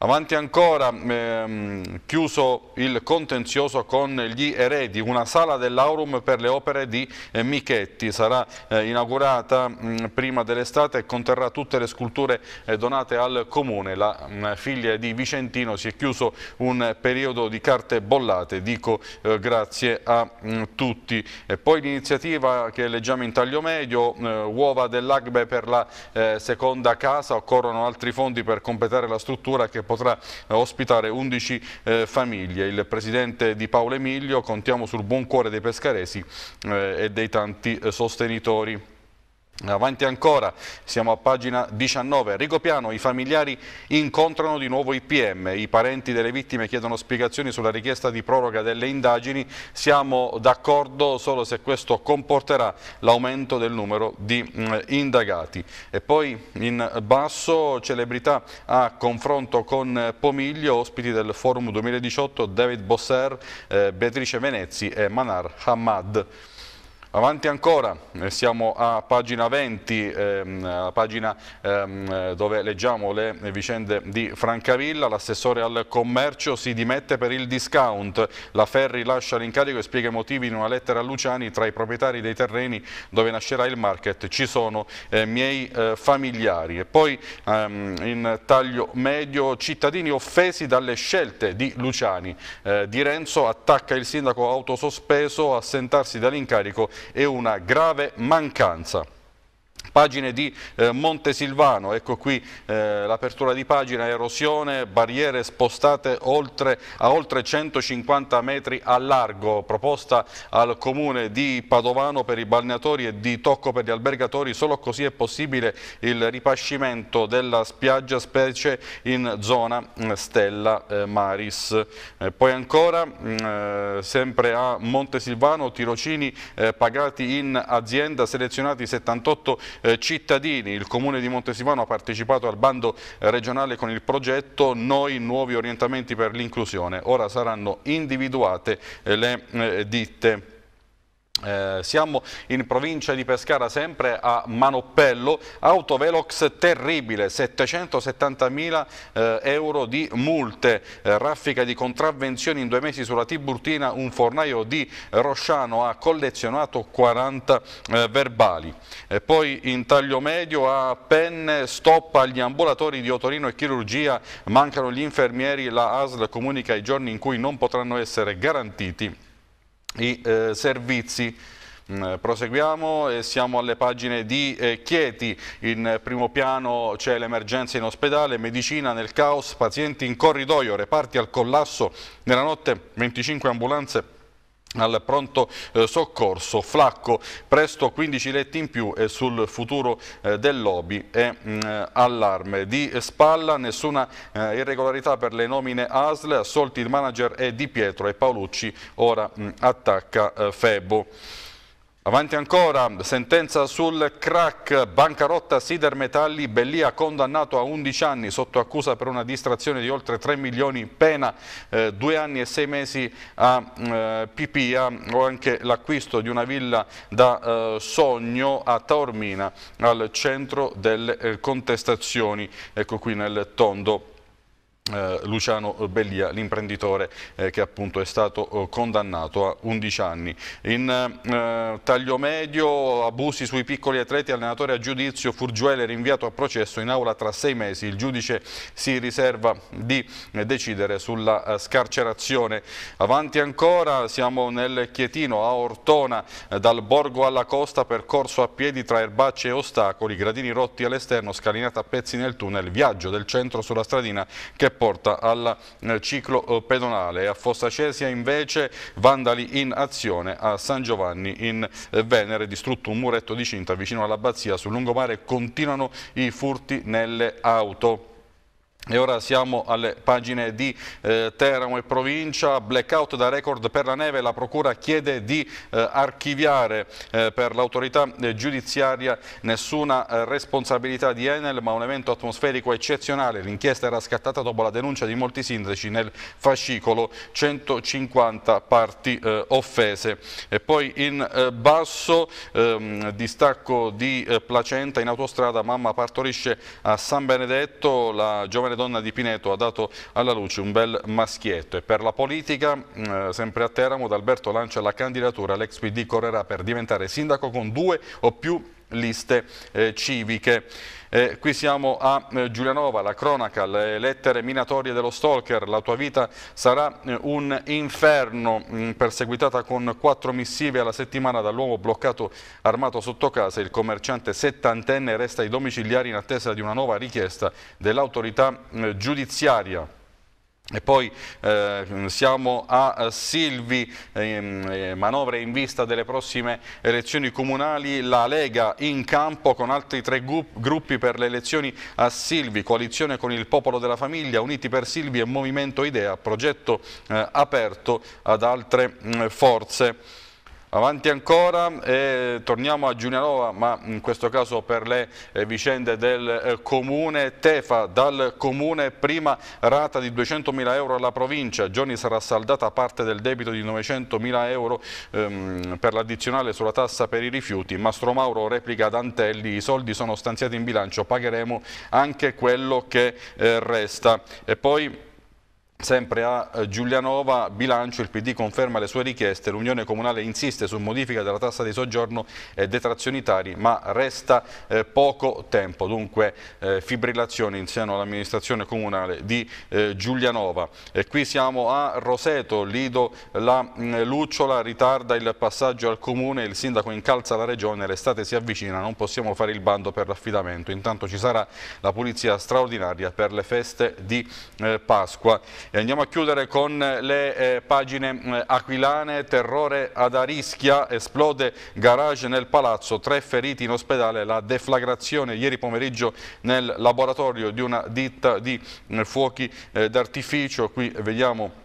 [SPEAKER 1] Avanti ancora, ehm, chiuso il contenzioso con gli eredi, una sala dell'Aurum per le opere di eh, Michetti, sarà eh, inaugurata mh, mm, prima dell'estate e conterrà tutte le sculture eh, donate al Comune. La mh, mm, figlia di Vicentino si è chiuso un periodo di carte bollate, dico eh, grazie a mh, mm, tutti. E poi l'iniziativa che leggiamo in taglio medio, eh, uova dell'Agbe per la eh, seconda casa, occorrono altri fondi per completare la struttura che potrà eh, ospitare 11 eh, famiglie. Il presidente di Paolo Emilio, contiamo sul buon cuore dei pescaresi eh, e dei tanti eh, sostenitori. Avanti ancora, siamo a pagina 19. Rigopiano, i familiari incontrano di nuovo i PM, i parenti delle vittime chiedono spiegazioni sulla richiesta di proroga delle indagini, siamo d'accordo solo se questo comporterà l'aumento del numero di mm, indagati. E poi in basso celebrità a confronto con Pomiglio, ospiti del Forum 2018, David Bosser, eh, Beatrice Venezzi e Manar Hamad. Avanti ancora, eh, siamo a pagina 20, ehm, la pagina ehm, dove leggiamo le vicende di Francavilla, l'assessore al commercio si dimette per il discount, la Ferri lascia l'incarico e spiega i motivi in una lettera a Luciani, tra i proprietari dei terreni dove nascerà il market ci sono eh, miei eh, familiari. E poi ehm, in taglio medio, cittadini offesi dalle scelte di Luciani, eh, Di Renzo attacca il sindaco autosospeso a sentarsi dall'incarico è una grave mancanza. Pagine di eh, Montesilvano, ecco qui eh, l'apertura di pagina, erosione, barriere spostate oltre, a oltre 150 metri a largo, proposta al comune di Padovano per i balneatori e di Tocco per gli albergatori, solo così è possibile il ripascimento della spiaggia specie in zona mm, Stella eh, Maris. Eh, poi ancora, mm, eh, sempre a Montesilvano, tirocini eh, pagati in azienda, selezionati 78 eh, cittadini. Il Comune di Montesimano ha partecipato al bando eh, regionale con il progetto Noi nuovi orientamenti per l'inclusione. Ora saranno individuate eh, le ditte eh, siamo in provincia di Pescara, sempre a Manoppello, autovelox terribile, 770.000 eh, euro di multe, eh, raffica di contravvenzioni in due mesi sulla Tiburtina, un fornaio di Rosciano ha collezionato 40 eh, verbali. poi in taglio medio a penne, stop agli ambulatori di Otorino e chirurgia, mancano gli infermieri, la ASL comunica i giorni in cui non potranno essere garantiti i eh, servizi. Mm, proseguiamo e siamo alle pagine di eh, Chieti, in primo piano c'è l'emergenza in ospedale, medicina nel caos, pazienti in corridoio, reparti al collasso, nella notte 25 ambulanze al pronto eh, soccorso. Flacco, presto 15 letti in più e sul futuro eh, del lobby è mm, allarme. Di spalla nessuna eh, irregolarità per le nomine ASL, assolti il manager è Di Pietro e Paolucci ora mm, attacca Febo. Avanti ancora, sentenza sul crack, bancarotta Sidermetalli, Bellia condannato a 11 anni sotto accusa per una distrazione di oltre 3 milioni, pena eh, 2 anni e 6 mesi a eh, Pipia o anche l'acquisto di una villa da eh, sogno a Taormina al centro delle eh, contestazioni, ecco qui nel tondo eh, Luciano Bellia, l'imprenditore eh, che appunto è stato eh, condannato a 11 anni. In taglio medio, abusi sui piccoli atleti, allenatore a giudizio, Furgiuele rinviato a processo in aula tra sei mesi. Il giudice si riserva di decidere sulla scarcerazione. Avanti ancora, siamo nel Chietino, a Ortona, dal borgo alla costa, percorso a piedi tra erbacce e ostacoli, gradini rotti all'esterno, scalinata a pezzi nel tunnel, viaggio del centro sulla stradina che porta al eh, ciclo eh, pedonale. A Fossa Cesia invece vandali in azione a San Giovanni in eh, Venere, distrutto un muretto di cinta vicino all'abbazia sul lungomare, continuano i furti nelle auto. E ora siamo alle pagine di eh, Teramo e provincia, blackout da record per la neve, la procura chiede di eh, archiviare eh, per l'autorità eh, giudiziaria nessuna eh, responsabilità di Enel ma un evento atmosferico eccezionale, l'inchiesta era scattata dopo la denuncia di molti sindaci nel fascicolo 150 parti eh, offese. E poi in basso ehm, distacco di Placenta in autostrada, mamma partorisce a San Benedetto, la giovane donna di Pineto ha dato alla luce un bel maschietto e per la politica, mm, eh, sempre a Teramo, D'Alberto lancia la candidatura, l'ex PD correrà per diventare sindaco con due o più liste eh, civiche. Eh, qui siamo a eh, Giulianova, la cronaca, le lettere minatorie dello stalker, la tua vita sarà eh, un inferno, mh, mm, perseguitata con quattro missive alla settimana dall'uomo bloccato armato sotto casa, il commerciante settantenne resta ai domiciliari in attesa di una nuova richiesta dell'autorità mm, giudiziaria. E poi eh, siamo a Silvi, ehm, eh, manovre in vista delle prossime elezioni comunali, la Lega in campo con altri tre gruppi per le elezioni a Silvi, coalizione con il popolo della famiglia, Uniti per Silvi e Movimento Idea, progetto eh, aperto ad altre mh, mm, forze. Avanti ancora, e torniamo a Giulianova, ma in questo caso per le eh, vicende del eh, comune Tefa, dal comune prima rata di 200.000 euro alla provincia, giorni sarà saldata parte del debito di 900.000 euro ehm, per l'addizionale sulla tassa per i rifiuti, Mastro Mauro replica ad Antelli, i soldi sono stanziati in bilancio, pagheremo anche quello che eh, resta. E poi Sempre a eh, Giulianova, bilancio, il PD conferma le sue richieste, l'Unione Comunale insiste su modifica della tassa di soggiorno e detrazioni tari, ma resta eh, poco tempo, dunque eh, fibrillazioni in seno all'amministrazione comunale di eh, Giulianova. E qui siamo a Roseto, Lido la mh, mm, Lucciola ritarda il passaggio al Comune, il sindaco incalza la Regione, l'estate si avvicina, non possiamo fare il bando per l'affidamento, intanto ci sarà la pulizia straordinaria per le feste di eh, Pasqua. E andiamo a chiudere con le eh, pagine eh, aquilane, terrore ad Arischia, esplode garage nel palazzo, tre feriti in ospedale, la deflagrazione ieri pomeriggio nel laboratorio di una ditta di eh, fuochi eh, d'artificio, qui vediamo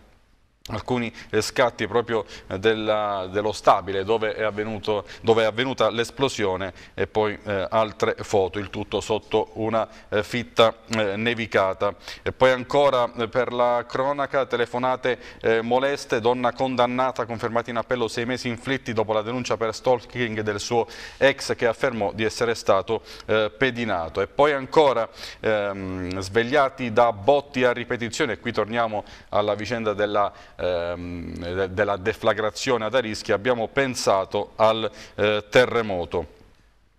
[SPEAKER 1] alcuni scatti proprio eh, della, dello stabile dove è, avvenuto, dove è avvenuta l'esplosione e poi eh, altre foto, il tutto sotto una eh, fitta eh, nevicata. E poi ancora eh, per la cronaca telefonate eh, moleste, donna condannata, confermata in appello sei mesi inflitti dopo la denuncia per stalking del suo ex che affermò di essere stato pedinato. E poi ancora ehm, svegliati da botti a ripetizione, qui torniamo alla vicenda della ehm, della deflagrazione ad Arischi abbiamo pensato al eh, terremoto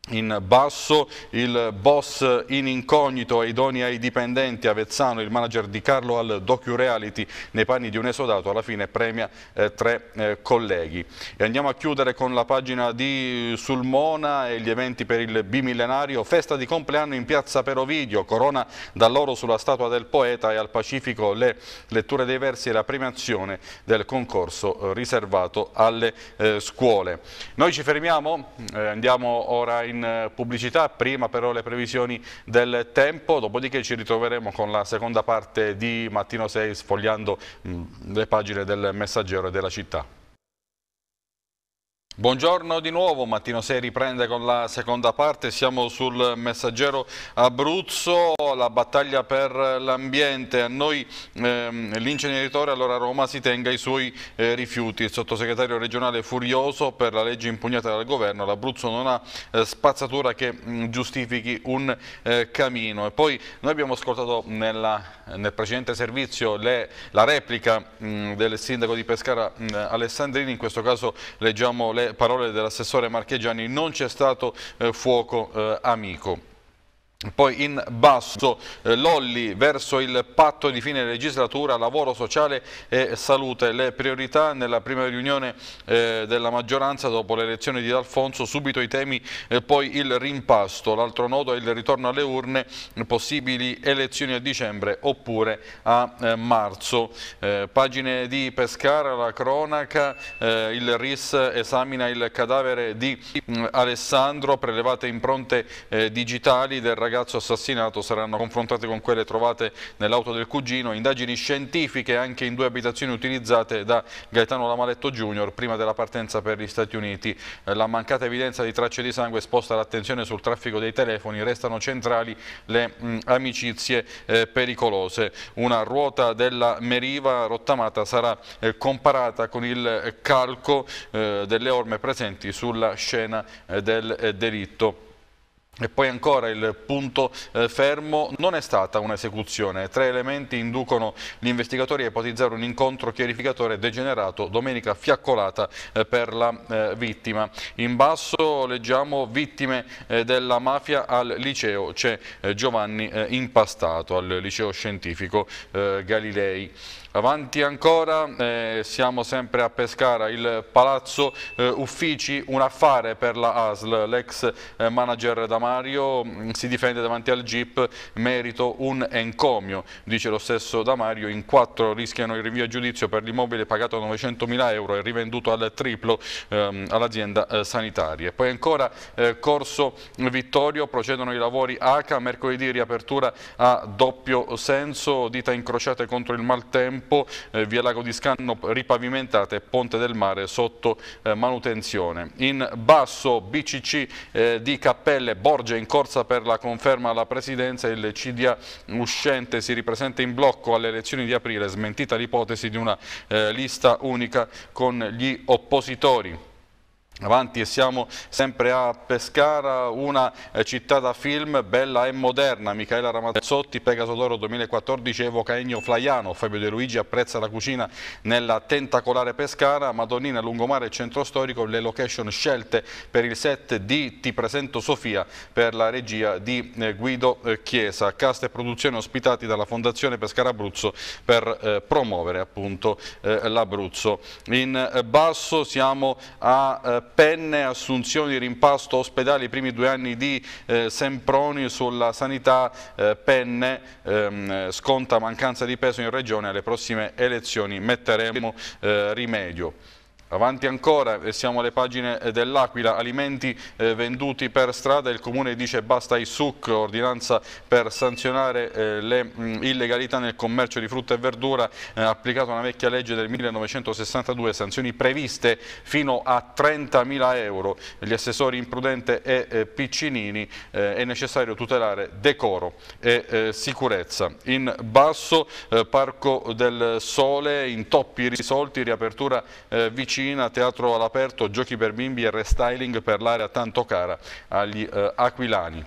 [SPEAKER 1] in basso, il boss in incognito e doni ai dipendenti Avezzano, il manager di Carlo al docu-reality nei panni di un esodato, alla fine premia eh, tre eh, colleghi. E andiamo a chiudere con la pagina di Sulmona e gli eventi per il bimillenario, festa di compleanno in piazza Perovidio, corona dall'oro sulla statua del poeta e al Pacifico le letture dei versi e la premiazione del concorso eh, riservato alle eh, scuole. Noi ci fermiamo, eh, andiamo ora in eh, pubblicità, prima però le previsioni del tempo, dopodiché ci ritroveremo con la seconda parte di Mattino 6 sfogliando mm, le pagine del messaggero e della città. Buongiorno di nuovo, Mattino 6 riprende con la seconda parte, siamo sul messaggero Abruzzo, la battaglia per l'ambiente, a noi ehm, l'inceneritore allora Roma si tenga i suoi eh, rifiuti, il sottosegretario regionale furioso per la legge impugnata dal governo, l'Abruzzo non ha eh, spazzatura che mh, mm, giustifichi un eh, camino. E poi noi abbiamo ascoltato nella, nel precedente servizio le, la replica mh, mm, del sindaco di Pescara mh, mm, Alessandrini, in questo caso leggiamo le parole dell'assessore Marchegiani non c'è stato eh, fuoco eh, amico. Poi in basso eh, Lolli verso il patto di fine legislatura, lavoro sociale e salute. Le priorità nella prima riunione eh, della maggioranza dopo l'elezione di D'Alfonso, subito i temi eh, poi il rimpasto. L'altro nodo è il ritorno alle urne, possibili elezioni a dicembre oppure a eh, marzo. Eh, pagine di Pescara, la cronaca, eh, il RIS esamina il cadavere di mh, mm, Alessandro, prelevate impronte digitali del ragazzo ragazzo assassinato saranno confrontate con quelle trovate nell'auto del cugino, indagini scientifiche anche in due abitazioni utilizzate da Gaetano Lamaletto Junior prima della partenza per gli Stati Uniti. Eh, la mancata evidenza di tracce di sangue sposta l'attenzione sul traffico dei telefoni, restano centrali le mh, amicizie eh, pericolose. Una ruota della meriva rottamata sarà eh, comparata con il eh, calco eh, delle orme presenti sulla scena eh, del delitto. E poi ancora il punto eh, fermo, non è stata un'esecuzione. Tre elementi inducono gli investigatori a ipotizzare un incontro chiarificatore degenerato domenica fiaccolata eh, per la eh, vittima. In basso leggiamo vittime eh, della mafia al liceo, c'è eh, Giovanni eh, Impastato al liceo scientifico Galilei. Avanti ancora, eh, siamo sempre a Pescara, il Palazzo eh, Uffici, un affare per la ASL, l'ex eh, manager Damario mm, si difende davanti al GIP, merito un encomio, dice lo stesso Damario, in quattro rischiano il rinvio a giudizio per l'immobile pagato 900.000 euro e rivenduto al triplo ehm, all'azienda eh, sanitaria. Poi ancora eh, Corso Vittorio, procedono i lavori ACA, mercoledì riapertura a doppio senso, dita incrociate contro il maltempo, tempo eh, via Lago di Scanno ripavimentata e Ponte del Mare sotto eh, manutenzione. In basso BCC eh, di Cappelle Borgia in corsa per la conferma alla presidenza, il CDA uscente si ripresenta in blocco alle elezioni di aprile, smentita l'ipotesi di una eh, lista unica con gli oppositori. Avanti e siamo sempre a Pescara, una eh, città da film bella e moderna. Michaela Ramazzotti, Pegaso d'Oro 2014, Evo Ennio Flaiano. Fabio De Luigi apprezza la cucina nella tentacolare Pescara. Madonnina, Lungomare e Centro Storico, le location scelte per il set di Ti presento Sofia per la regia di eh, Guido eh, Chiesa. Cast e produzione ospitati dalla Fondazione Pescara Abruzzo per promuovere appunto l'Abruzzo. In basso siamo a Pescara penne, assunzioni, rimpasto, ospedali, i primi due anni di eh, Semproni sulla sanità, eh, penne, ehm, sconta mancanza di peso in regione, alle prossime elezioni metteremo eh, rimedio. Avanti ancora, eh, siamo alle pagine eh, dell'Aquila, alimenti eh, venduti per strada, il Comune dice basta i SUC, ordinanza per sanzionare eh, le mh, mm, illegalità nel commercio di frutta e verdura, eh, applicata una vecchia legge del 1962, sanzioni previste fino a 30.000 euro, gli assessori Imprudente e eh, Piccinini, è necessario tutelare decoro e sicurezza. In basso, Parco del Sole, intoppi risolti, riapertura vicina cucina, teatro all'aperto, giochi per bimbi e restyling per l'area tanto cara agli eh, aquilani.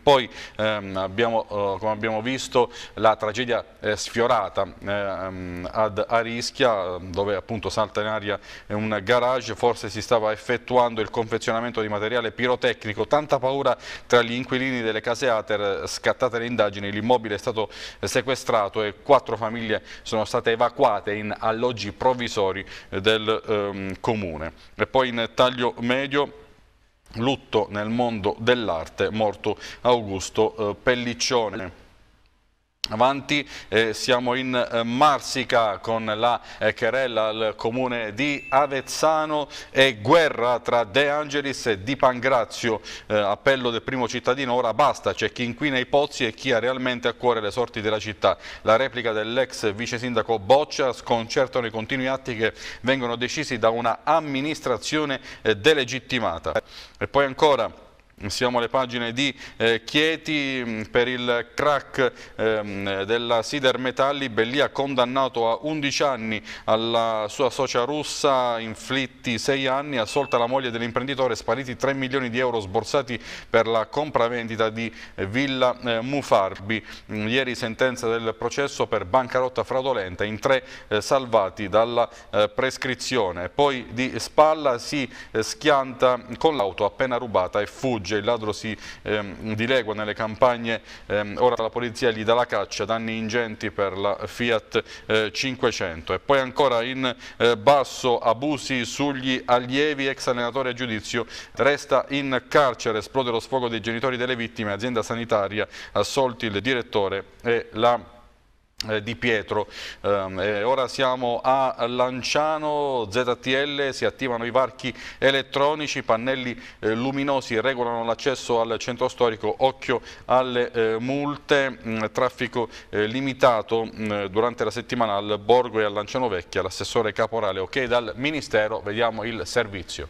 [SPEAKER 1] Poi ehm, abbiamo, eh, come abbiamo visto, la tragedia eh, sfiorata ehm, ad Arischia, dove appunto salta in aria un garage, forse si stava effettuando il confezionamento di materiale pirotecnico, tanta paura tra gli inquilini delle case Ater, scattate le indagini, l'immobile è stato sequestrato e quattro famiglie sono state evacuate in alloggi provvisori eh, del ehm, comune. E poi in taglio medio Lutto nel mondo dell'arte, morto Augusto eh, Pelliccione. Avanti, eh, siamo in eh, Marsica con la eh, querella al comune di Avezzano e guerra tra De Angelis e Di Pangrazio. Eh, appello del primo cittadino, ora basta, c'è chi inquina i pozzi e chi ha realmente a cuore le sorti della città. La replica dell'ex vice sindaco Boccia sconcertano i continui atti che vengono decisi da una amministrazione eh, delegittimata. E poi ancora... Siamo alle pagine di eh, Chieti mm, per il crack ehm, della Sidermetalli, Bellia condannato a 11 anni alla sua socia russa, inflitti 6 anni, assolta la moglie dell'imprenditore, spariti 3 milioni di euro sborsati per la compravendita di eh, Villa eh, Mufarbi. Mm, ieri sentenza del processo per bancarotta fraudolenta, in tre eh, salvati dalla eh, prescrizione. Poi di spalla si schianta con l'auto appena rubata e fugge fugge, il ladro si ehm, dilegua nelle campagne, ehm, ora la polizia gli dà la caccia, danni ingenti per la Fiat eh, 500. E poi ancora in eh, basso abusi sugli allievi, ex allenatore a giudizio, resta in carcere, esplode lo sfogo dei genitori delle vittime, azienda sanitaria, assolti il direttore e la eh, di Pietro. Eh, ora siamo a Lanciano, ZTL, si attivano i varchi elettronici, pannelli eh, luminosi regolano l'accesso al centro storico, occhio alle eh, multe, mh, mm, traffico eh, limitato mh, mm, durante la settimana al Borgo e a Lanciano Vecchia, l'assessore caporale ok dal Ministero, vediamo il servizio.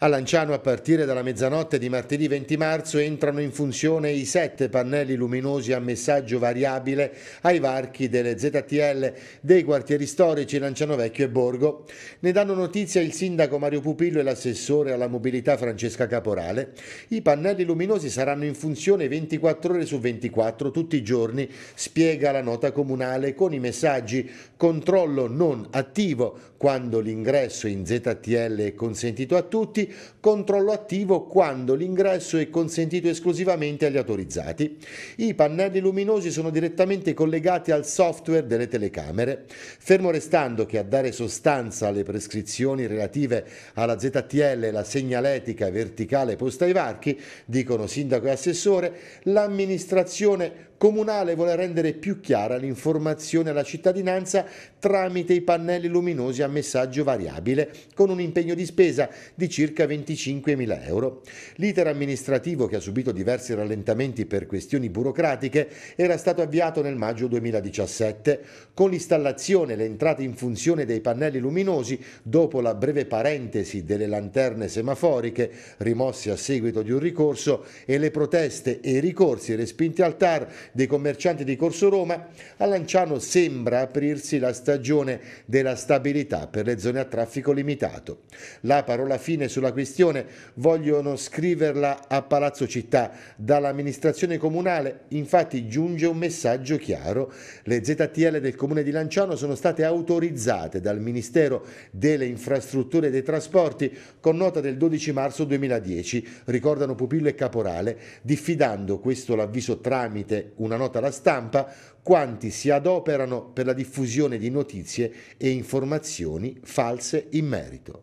[SPEAKER 4] A Lanciano a partire dalla mezzanotte di martedì 20 marzo entrano in funzione i sette pannelli luminosi a messaggio variabile ai varchi delle ZTL dei quartieri storici Lanciano Vecchio e Borgo. Ne danno notizia il sindaco Mario Pupillo e l'assessore alla mobilità Francesca Caporale. I pannelli luminosi saranno in funzione 24 ore su 24 tutti i giorni, spiega la nota comunale con i messaggi controllo non attivo, quando l'ingresso in ZTL è consentito a tutti, controllo attivo quando l'ingresso è consentito esclusivamente agli autorizzati. I pannelli luminosi sono direttamente collegati al software delle telecamere, fermo restando che a dare sostanza alle prescrizioni relative alla ZTL e la segnaletica verticale posta ai varchi, dicono sindaco e assessore, l'amministrazione comunale vuole rendere più chiara l'informazione alla cittadinanza tramite i pannelli luminosi a messaggio variabile con un impegno di spesa di circa 25.000 euro. L'iter amministrativo che ha subito diversi rallentamenti per questioni burocratiche era stato avviato nel maggio 2017 con l'installazione e l'entrata in funzione dei pannelli luminosi dopo la breve parentesi delle lanterne semaforiche rimosse a seguito di un ricorso e le proteste e i ricorsi respinti al TAR dei commercianti di Corso Roma, a Lanciano sembra aprirsi la stagione della stabilità per le zone a traffico limitato. La parola fine sulla questione vogliono scriverla a Palazzo Città. Dall'amministrazione comunale infatti giunge un messaggio chiaro. Le ZTL del comune di Lanciano sono state autorizzate dal Ministero delle Infrastrutture e dei Trasporti con nota del 12 marzo 2010, ricordano Pupillo e Caporale, diffidando questo l'avviso tramite una nota alla stampa quanti si adoperano per la diffusione di notizie e informazioni false in merito.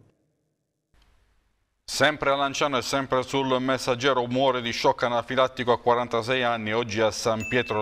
[SPEAKER 1] Sempre a Lanciano e sempre sul messaggero muore di shock anafilattico a 46 anni, oggi a San Pietro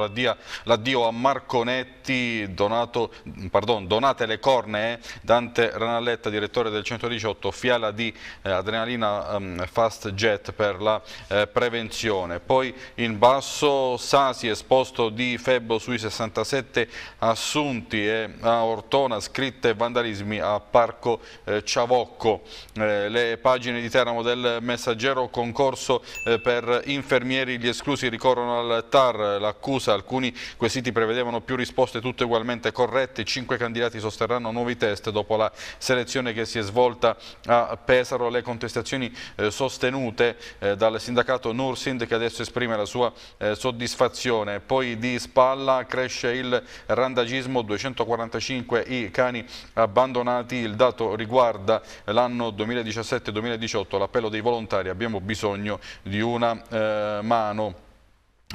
[SPEAKER 1] l'addio a Marconetti, donato, pardon, donate le corne, eh. Dante Ranalletta, direttore del 118, fiala di eh, adrenalina um, fast jet per la eh, prevenzione. Poi in basso Sasi esposto di Febbo sui 67 assunti e eh, a Ortona scritte vandalismi a Parco eh, Ciavocco. Eh, le pagine di Teramo del Messaggero concorso eh, per infermieri, gli esclusi ricorrono al TAR, l'accusa, alcuni quesiti prevedevano più risposte tutte ugualmente corrette, cinque candidati sosterranno nuovi test dopo la selezione che si è svolta a Pesaro, le contestazioni eh, sostenute eh, dal sindacato Nursind che adesso esprime la sua soddisfazione, poi di spalla cresce il randagismo 245 i cani abbandonati, il dato riguarda l'anno 2017-2018 2018 l'appello dei volontari abbiamo bisogno di una eh, mano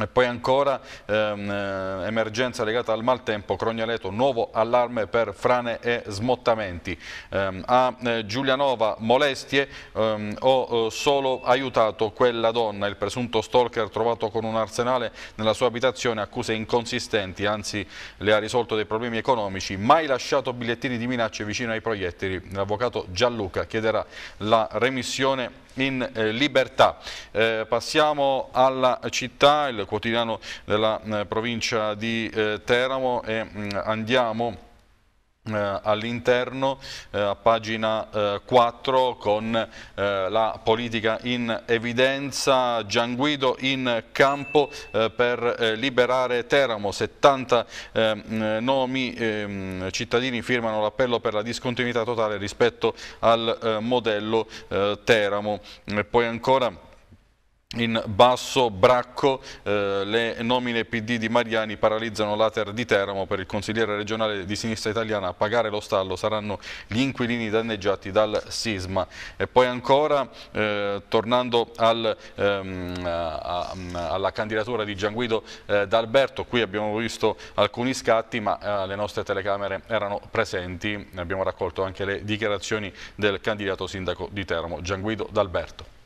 [SPEAKER 1] e poi ancora ehm, eh, emergenza legata al maltempo, Crognoleto, nuovo allarme per frane e smottamenti. Ehm, a eh, Giulianova molestie, ehm, ho eh, solo aiutato quella donna, il presunto stalker trovato con un arsenale nella sua abitazione, accuse inconsistenti, anzi le ha risolto dei problemi economici, mai lasciato bigliettini di minacce vicino ai proiettili. L'avvocato Gianluca chiederà la remissione in eh, libertà. Eh, passiamo alla città, il quotidiano della eh, provincia di eh, Teramo e mh, mm, andiamo eh, all'interno eh, a pagina eh, 4 con eh, la politica in evidenza Gian Guido in campo eh, per eh, liberare Teramo 70 ehm, nomi ehm, cittadini firmano l'appello per la discontinuità totale rispetto al modello Teramo e poi ancora in basso bracco eh, le nomine PD di Mariani paralizzano l'Ater di Teramo per il consigliere regionale di sinistra italiana a pagare lo stallo saranno gli inquilini danneggiati dal sisma e poi ancora eh, tornando al, ehm, a, a, alla candidatura di Gianguido eh, D'Alberto qui abbiamo visto alcuni scatti ma eh, le nostre telecamere erano presenti abbiamo raccolto anche le dichiarazioni del candidato sindaco di Teramo Gianguido D'Alberto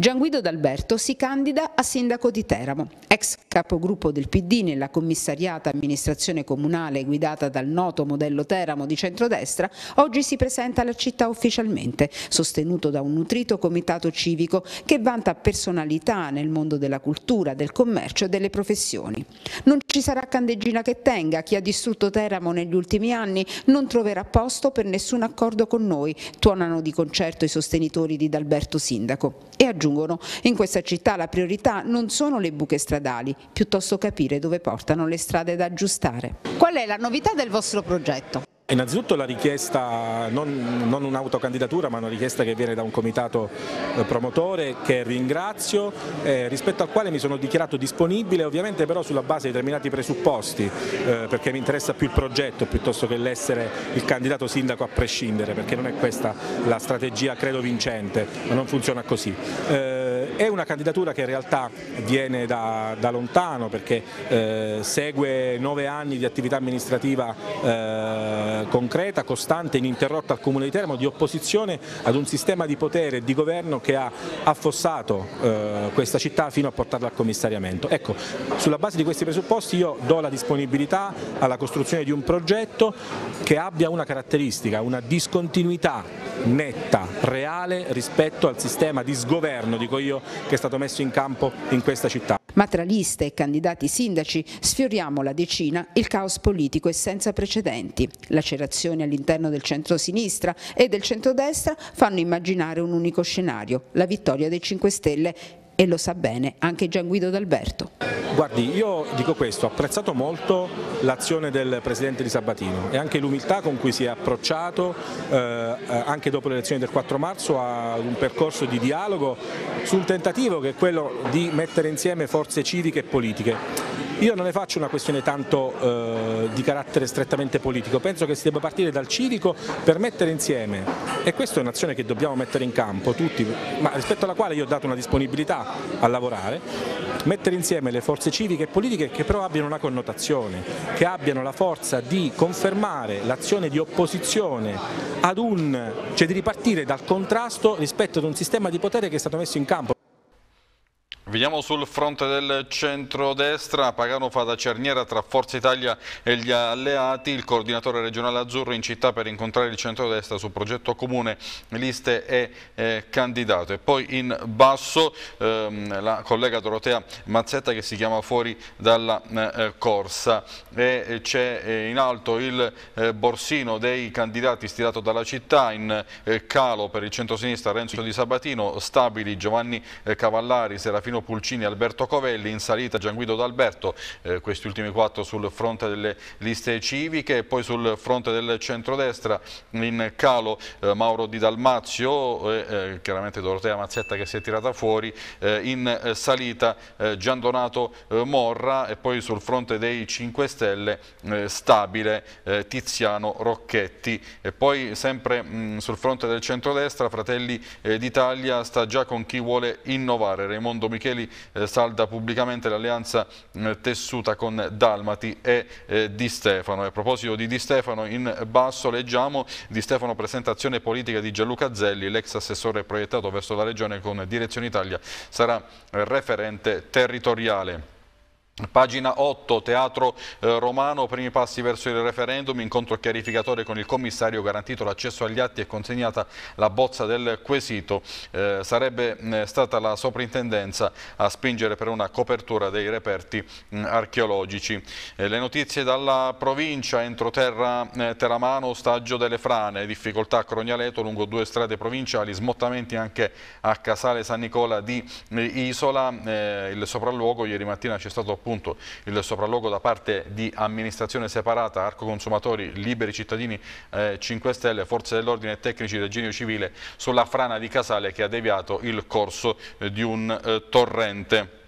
[SPEAKER 5] Gianguido D'Alberto si candida a sindaco di Teramo. Ex capogruppo del PD nella commissariata amministrazione comunale guidata dal noto modello Teramo di centrodestra, oggi si presenta alla città ufficialmente, sostenuto da un nutrito comitato civico che vanta personalità nel mondo della cultura, del commercio e delle professioni. Non ci sarà candeggina che tenga, chi ha distrutto Teramo negli ultimi anni non troverà posto per nessun accordo con noi, tuonano di concerto i sostenitori di D'Alberto sindaco. E aggiungo raggiungono in questa città la priorità non sono le buche stradali, piuttosto capire dove portano le strade da aggiustare. Qual è la novità del vostro progetto?
[SPEAKER 2] Innanzitutto la richiesta, non, non un'autocandidatura ma una richiesta che viene da un comitato eh, promotore che ringrazio, eh, rispetto al quale mi sono dichiarato disponibile, ovviamente però sulla base di determinati presupposti, eh, perché mi interessa più il progetto piuttosto che l'essere il candidato sindaco a prescindere, perché non è questa la strategia credo vincente, ma non funziona così. Eh, è una candidatura che in realtà viene da, da lontano perché eh, segue nove anni di attività amministrativa eh, concreta, costante, ininterrotta al Comune di Teramo, di opposizione ad un sistema di potere e di governo che ha affossato eh, questa città fino a portarla al commissariamento. Ecco, sulla base di questi presupposti io do la disponibilità alla costruzione di un progetto che abbia una caratteristica, una discontinuità netta, reale rispetto al sistema di sgoverno, dico io, che è stato messo in campo in questa città.
[SPEAKER 5] Ma tra liste e candidati sindaci sfioriamo la decina, il caos politico è senza precedenti. Lacerazioni all'interno del centro-sinistra e del centro-destra fanno immaginare un unico scenario, la vittoria dei 5 Stelle e lo sa bene anche Gian Guido D'Alberto.
[SPEAKER 2] Guardi, io dico questo, ho apprezzato molto l'azione del Presidente di Sabatino e anche l'umiltà con cui si è approcciato eh, eh anche dopo le elezioni del 4 marzo a un percorso di dialogo sul tentativo che è quello di mettere insieme forze civiche e politiche. Io non ne faccio una questione tanto eh, di carattere strettamente politico, penso che si debba partire dal civico per mettere insieme, e questa è un'azione che dobbiamo mettere in campo tutti, ma rispetto alla quale io ho dato una disponibilità a lavorare, mettere insieme le forze civiche e politiche che però abbiano una connotazione, che abbiano la forza di confermare l'azione di opposizione ad un, cioè di ripartire dal contrasto rispetto ad un sistema di potere che è stato messo in campo.
[SPEAKER 1] Vediamo sul fronte del centro-destra, Pagano fa da cerniera tra Forza Italia e gli alleati, il coordinatore regionale azzurro in città per incontrare il centro-destra sul progetto comune, liste e eh, candidato. E poi in basso ehm, la collega Dorotea Mazzetta che si chiama fuori dalla eh, eh corsa e eh, c'è eh, in alto il eh, borsino dei candidati stilato dalla città, in calo per il centro-sinistra Renzo Di Sabatino, stabili Giovanni Cavallari, Serafino Martino Pulcini e Alberto Covelli, in salita Gianguido D'Alberto, eh, questi ultimi quattro sul fronte delle liste civiche, e poi sul fronte del centrodestra in calo eh, Mauro Di Dalmazio, eh, eh chiaramente Dorotea Mazzetta che si è tirata fuori, eh, in eh, salita Gian Giandonato Morra e poi sul fronte dei 5 Stelle stabile Tiziano Rocchetti e poi sempre mh, mm, sul fronte del centrodestra Fratelli d'Italia sta già con chi vuole innovare Raimondo Michele Micheli eh, salda pubblicamente l'alleanza eh, tessuta con Dalmati e eh, Di Stefano. a proposito di Di Stefano, in basso leggiamo Di Stefano presentazione politica di Gianluca Zelli, l'ex assessore proiettato verso la regione con Direzione Italia, sarà referente territoriale. Pagina 8, Teatro eh, Romano, primi passi verso il referendum, incontro chiarificatore con il commissario, garantito l'accesso agli atti e consegnata la bozza del quesito. Eh, sarebbe mh, stata la soprintendenza a spingere per una copertura dei reperti mh, archeologici. Eh, le notizie dalla provincia, entroterra eh, Teramano, ostaggio delle frane, difficoltà a Crognaleto lungo due strade provinciali, smottamenti anche a Casale San Nicola di eh, Isola. Eh, il sopralluogo ieri mattina c'è stato appunto appunto il sopralluogo da parte di amministrazione separata, Arco Consumatori, Liberi Cittadini eh, 5 Stelle, Forze dell'Ordine e Tecnici del Genio Civile sulla frana di Casale che ha deviato il corso eh, di un eh, torrente.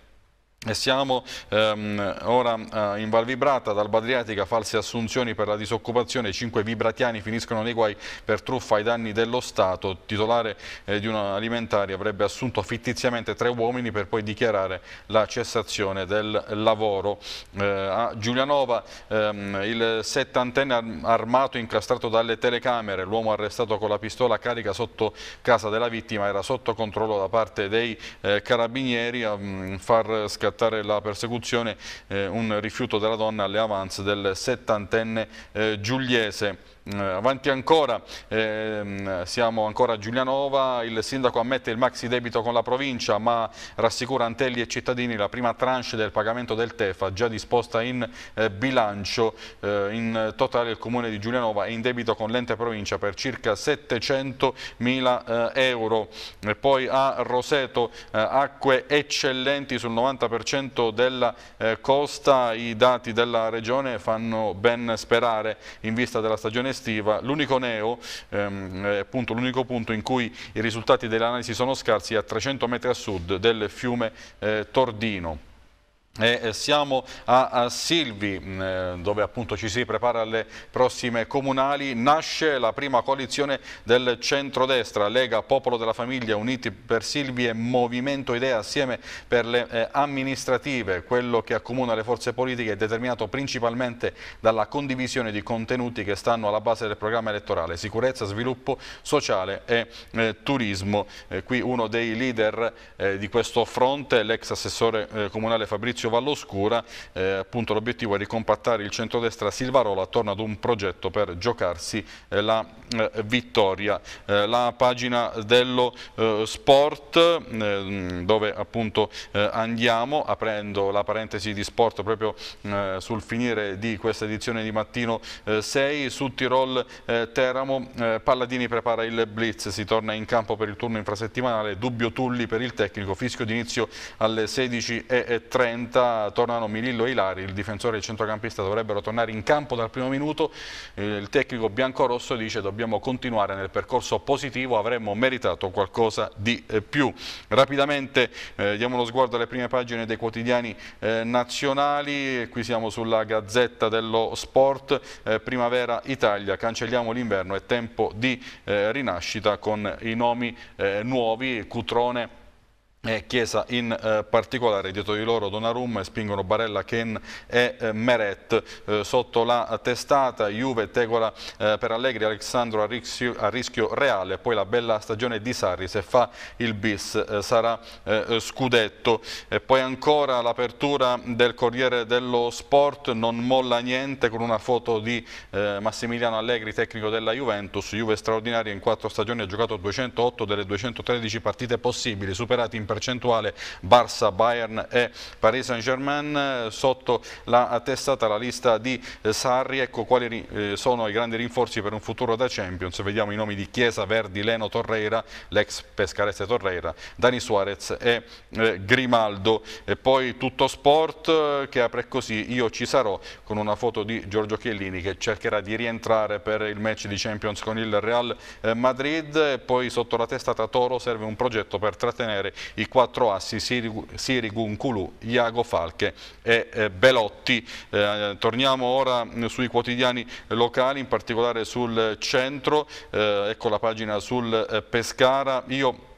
[SPEAKER 1] E siamo ehm, ora eh, in Val Vibrata, dal Badriatica, false assunzioni per la disoccupazione, cinque vibratiani finiscono nei guai per truffa ai danni dello Stato, titolare eh, di un alimentare avrebbe assunto fittiziamente tre uomini per poi dichiarare la cessazione del lavoro. Eh, a Giulianova ehm, il settantenne armato incastrato dalle telecamere, l'uomo arrestato con la pistola carica sotto casa della vittima era sotto controllo da parte dei eh, carabinieri a mh, mm, far scattare scattare la persecuzione, eh, un rifiuto della donna alle avanze del settantenne eh, giugliese. Eh, avanti ancora, ehm, siamo ancora a Giulianova, il sindaco ammette il maxi debito con la provincia ma rassicura Antelli e cittadini la prima tranche del pagamento del Tefa già disposta in eh, bilancio, eh, in totale il comune di Giulianova è in debito con l'ente provincia per circa 700 mila eh, euro. E poi a Roseto eh, acque eccellenti sul 90% della eh, costa, i dati della regione fanno ben sperare in vista della stagione estiva, l'unico neo, ehm, appunto l'unico punto in cui i risultati dell'analisi sono scarsi è a 300 metri a sud del fiume eh, Tordino. E eh, siamo a Silvi mm, eh, dove appunto ci si prepara alle prossime comunali, nasce la prima coalizione del centrodestra, Lega Popolo della Famiglia Uniti per Silvi e Movimento Idea assieme per le eh, amministrative, quello che accomuna le forze politiche è determinato principalmente dalla condivisione di contenuti che stanno alla base del programma elettorale, sicurezza, sviluppo sociale e eh, turismo. Eh, qui uno dei leader eh, di questo fronte, l'ex assessore comunale Fabrizio Fabrizio Valloscura, eh, appunto l'obiettivo è ricompattare il centrodestra Silvarola attorno ad un progetto per giocarsi eh, la eh, vittoria. Eh, la pagina dello eh, sport ehm, dove appunto andiamo, aprendo la parentesi di sport proprio sul finire di questa edizione di mattino 6, su Tirol Teramo, Palladini prepara il blitz, si torna in campo per il turno infrasettimanale, dubbio Tulli per il tecnico, fischio d'inizio alle 16.30 30 tornano Milillo e Ilari, il difensore e il centrocampista dovrebbero tornare in campo dal primo minuto, eh, il tecnico biancorosso dice dobbiamo continuare nel percorso positivo, avremmo meritato qualcosa di eh, più. Rapidamente eh, diamo uno sguardo alle prime pagine dei quotidiani eh, nazionali, qui siamo sulla Gazzetta dello Sport, eh, Primavera Italia, cancelliamo l'inverno, è tempo di eh, rinascita con i nomi nuovi, Cutrone eh, Chiesa in eh, particolare, dietro di loro Donnarumma e spingono Barella, Ken e eh, Meret eh, sotto la testata, Juve, Tegola eh, per Allegri, Alessandro a, a rischio, reale, poi la bella stagione di Sarri, se fa il bis eh, sarà scudetto e poi ancora l'apertura del Corriere dello Sport non molla niente con una foto di Massimiliano Allegri, tecnico della Juventus, Juve straordinaria in quattro stagioni ha giocato 208 delle 213 partite possibili, superati in percentuale, Barça, Bayern e Paris Saint-Germain, eh, sotto la testata la lista di Sarri, ecco quali eh, sono i grandi rinforzi per un futuro da Champions, vediamo i nomi di Chiesa, Verdi, Leno, Torreira, l'ex Pescarese Torreira, Dani Suarez e eh, Grimaldo e poi tutto sport che apre così io ci sarò con una foto di Giorgio Chiellini che cercherà di rientrare per il match di Champions con il Real Madrid e poi sotto la testa Toro serve un progetto per trattenere i i quattro assi Sirigunculù, Iago Falche e eh, Belotti. Eh, torniamo ora mm, sui quotidiani locali, in particolare sul centro, eh, ecco la pagina sul eh, Pescara. Io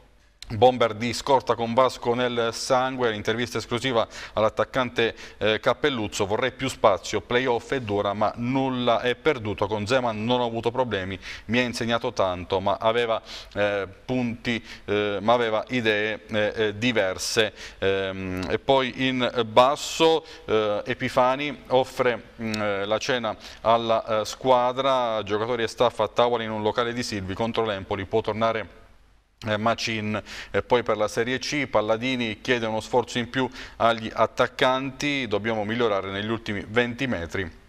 [SPEAKER 1] Bomber di scorta con Vasco nel sangue, intervista esclusiva all'attaccante eh, Cappelluzzo, vorrei più spazio, playoff è dura ma nulla è perduto, con Zeman non ho avuto problemi, mi ha insegnato tanto ma aveva eh, punti, eh, ma aveva idee eh, eh, diverse. Ehm, e poi in basso eh, Epifani offre mh, mm, la cena alla squadra, giocatori e staff a tavola in un locale di Silvi contro l'Empoli, può tornare eh, Macin eh, poi per la Serie C, Palladini chiede uno sforzo in più agli attaccanti, dobbiamo migliorare negli ultimi 20 metri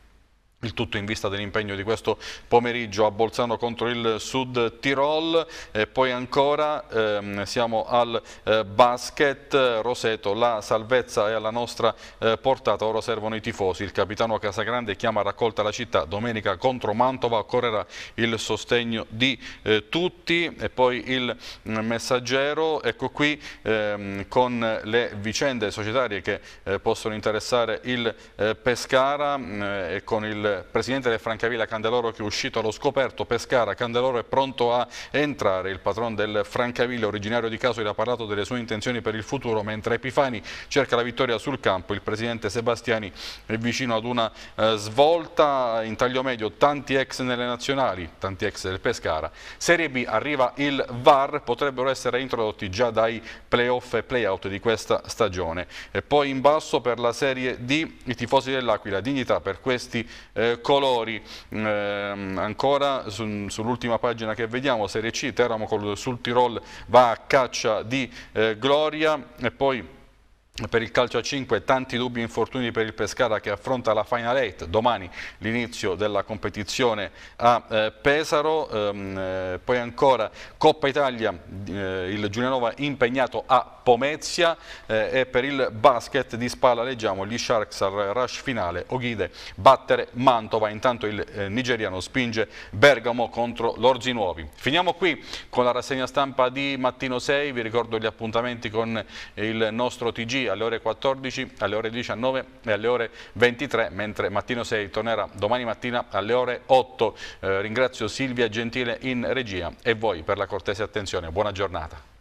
[SPEAKER 1] il tutto in vista dell'impegno di questo pomeriggio a Bolzano contro il Sud Tirol. E poi ancora ehm, siamo al eh, basket. Roseto, la salvezza è alla nostra eh, portata. Ora servono i tifosi. Il capitano Casagrande chiama a raccolta la città. Domenica contro Mantova occorrerà il sostegno di eh, tutti. E poi il mm, messaggero. Ecco qui ehm, con le vicende societarie che eh, possono interessare il eh, Pescara mm, e con il presidente del Francavilla Candeloro che è uscito allo scoperto, Pescara, Candeloro è pronto a entrare, il patron del Francavilla originario di Casoli ha parlato delle sue intenzioni per il futuro, mentre Epifani cerca la vittoria sul campo, il presidente Sebastiani è vicino ad una eh, svolta, in taglio medio tanti ex nelle nazionali, tanti ex del Pescara, Serie B arriva il VAR, potrebbero essere introdotti già dai playoff e playout di questa stagione e poi in basso per la Serie D i tifosi dell'Aquila, dignità per questi eh, eh, colori, ehm, ancora su, sull'ultima pagina che vediamo Serie C, Teramo sul Tirol va a caccia di eh, gloria e poi per il calcio a 5 tanti dubbi e infortuni per il Pescara che affronta la Final 8 domani l'inizio della competizione a eh, Pesaro ehm, eh, poi ancora Coppa Italia eh, il Giulianova impegnato a Pomezia eh, e per il basket di Spalla leggiamo gli Sharks al rush finale Oghide battere Mantova intanto il eh, nigeriano spinge Bergamo contro l'Orzi Nuovi finiamo qui con la rassegna stampa di Mattino 6 vi ricordo gli appuntamenti con il nostro TG alle ore 14, alle ore 19 e alle ore 23, mentre Mattino 6 tornerà domani mattina alle ore 8. Eh, ringrazio Silvia Gentile in regia e voi per la cortese attenzione. Buona giornata.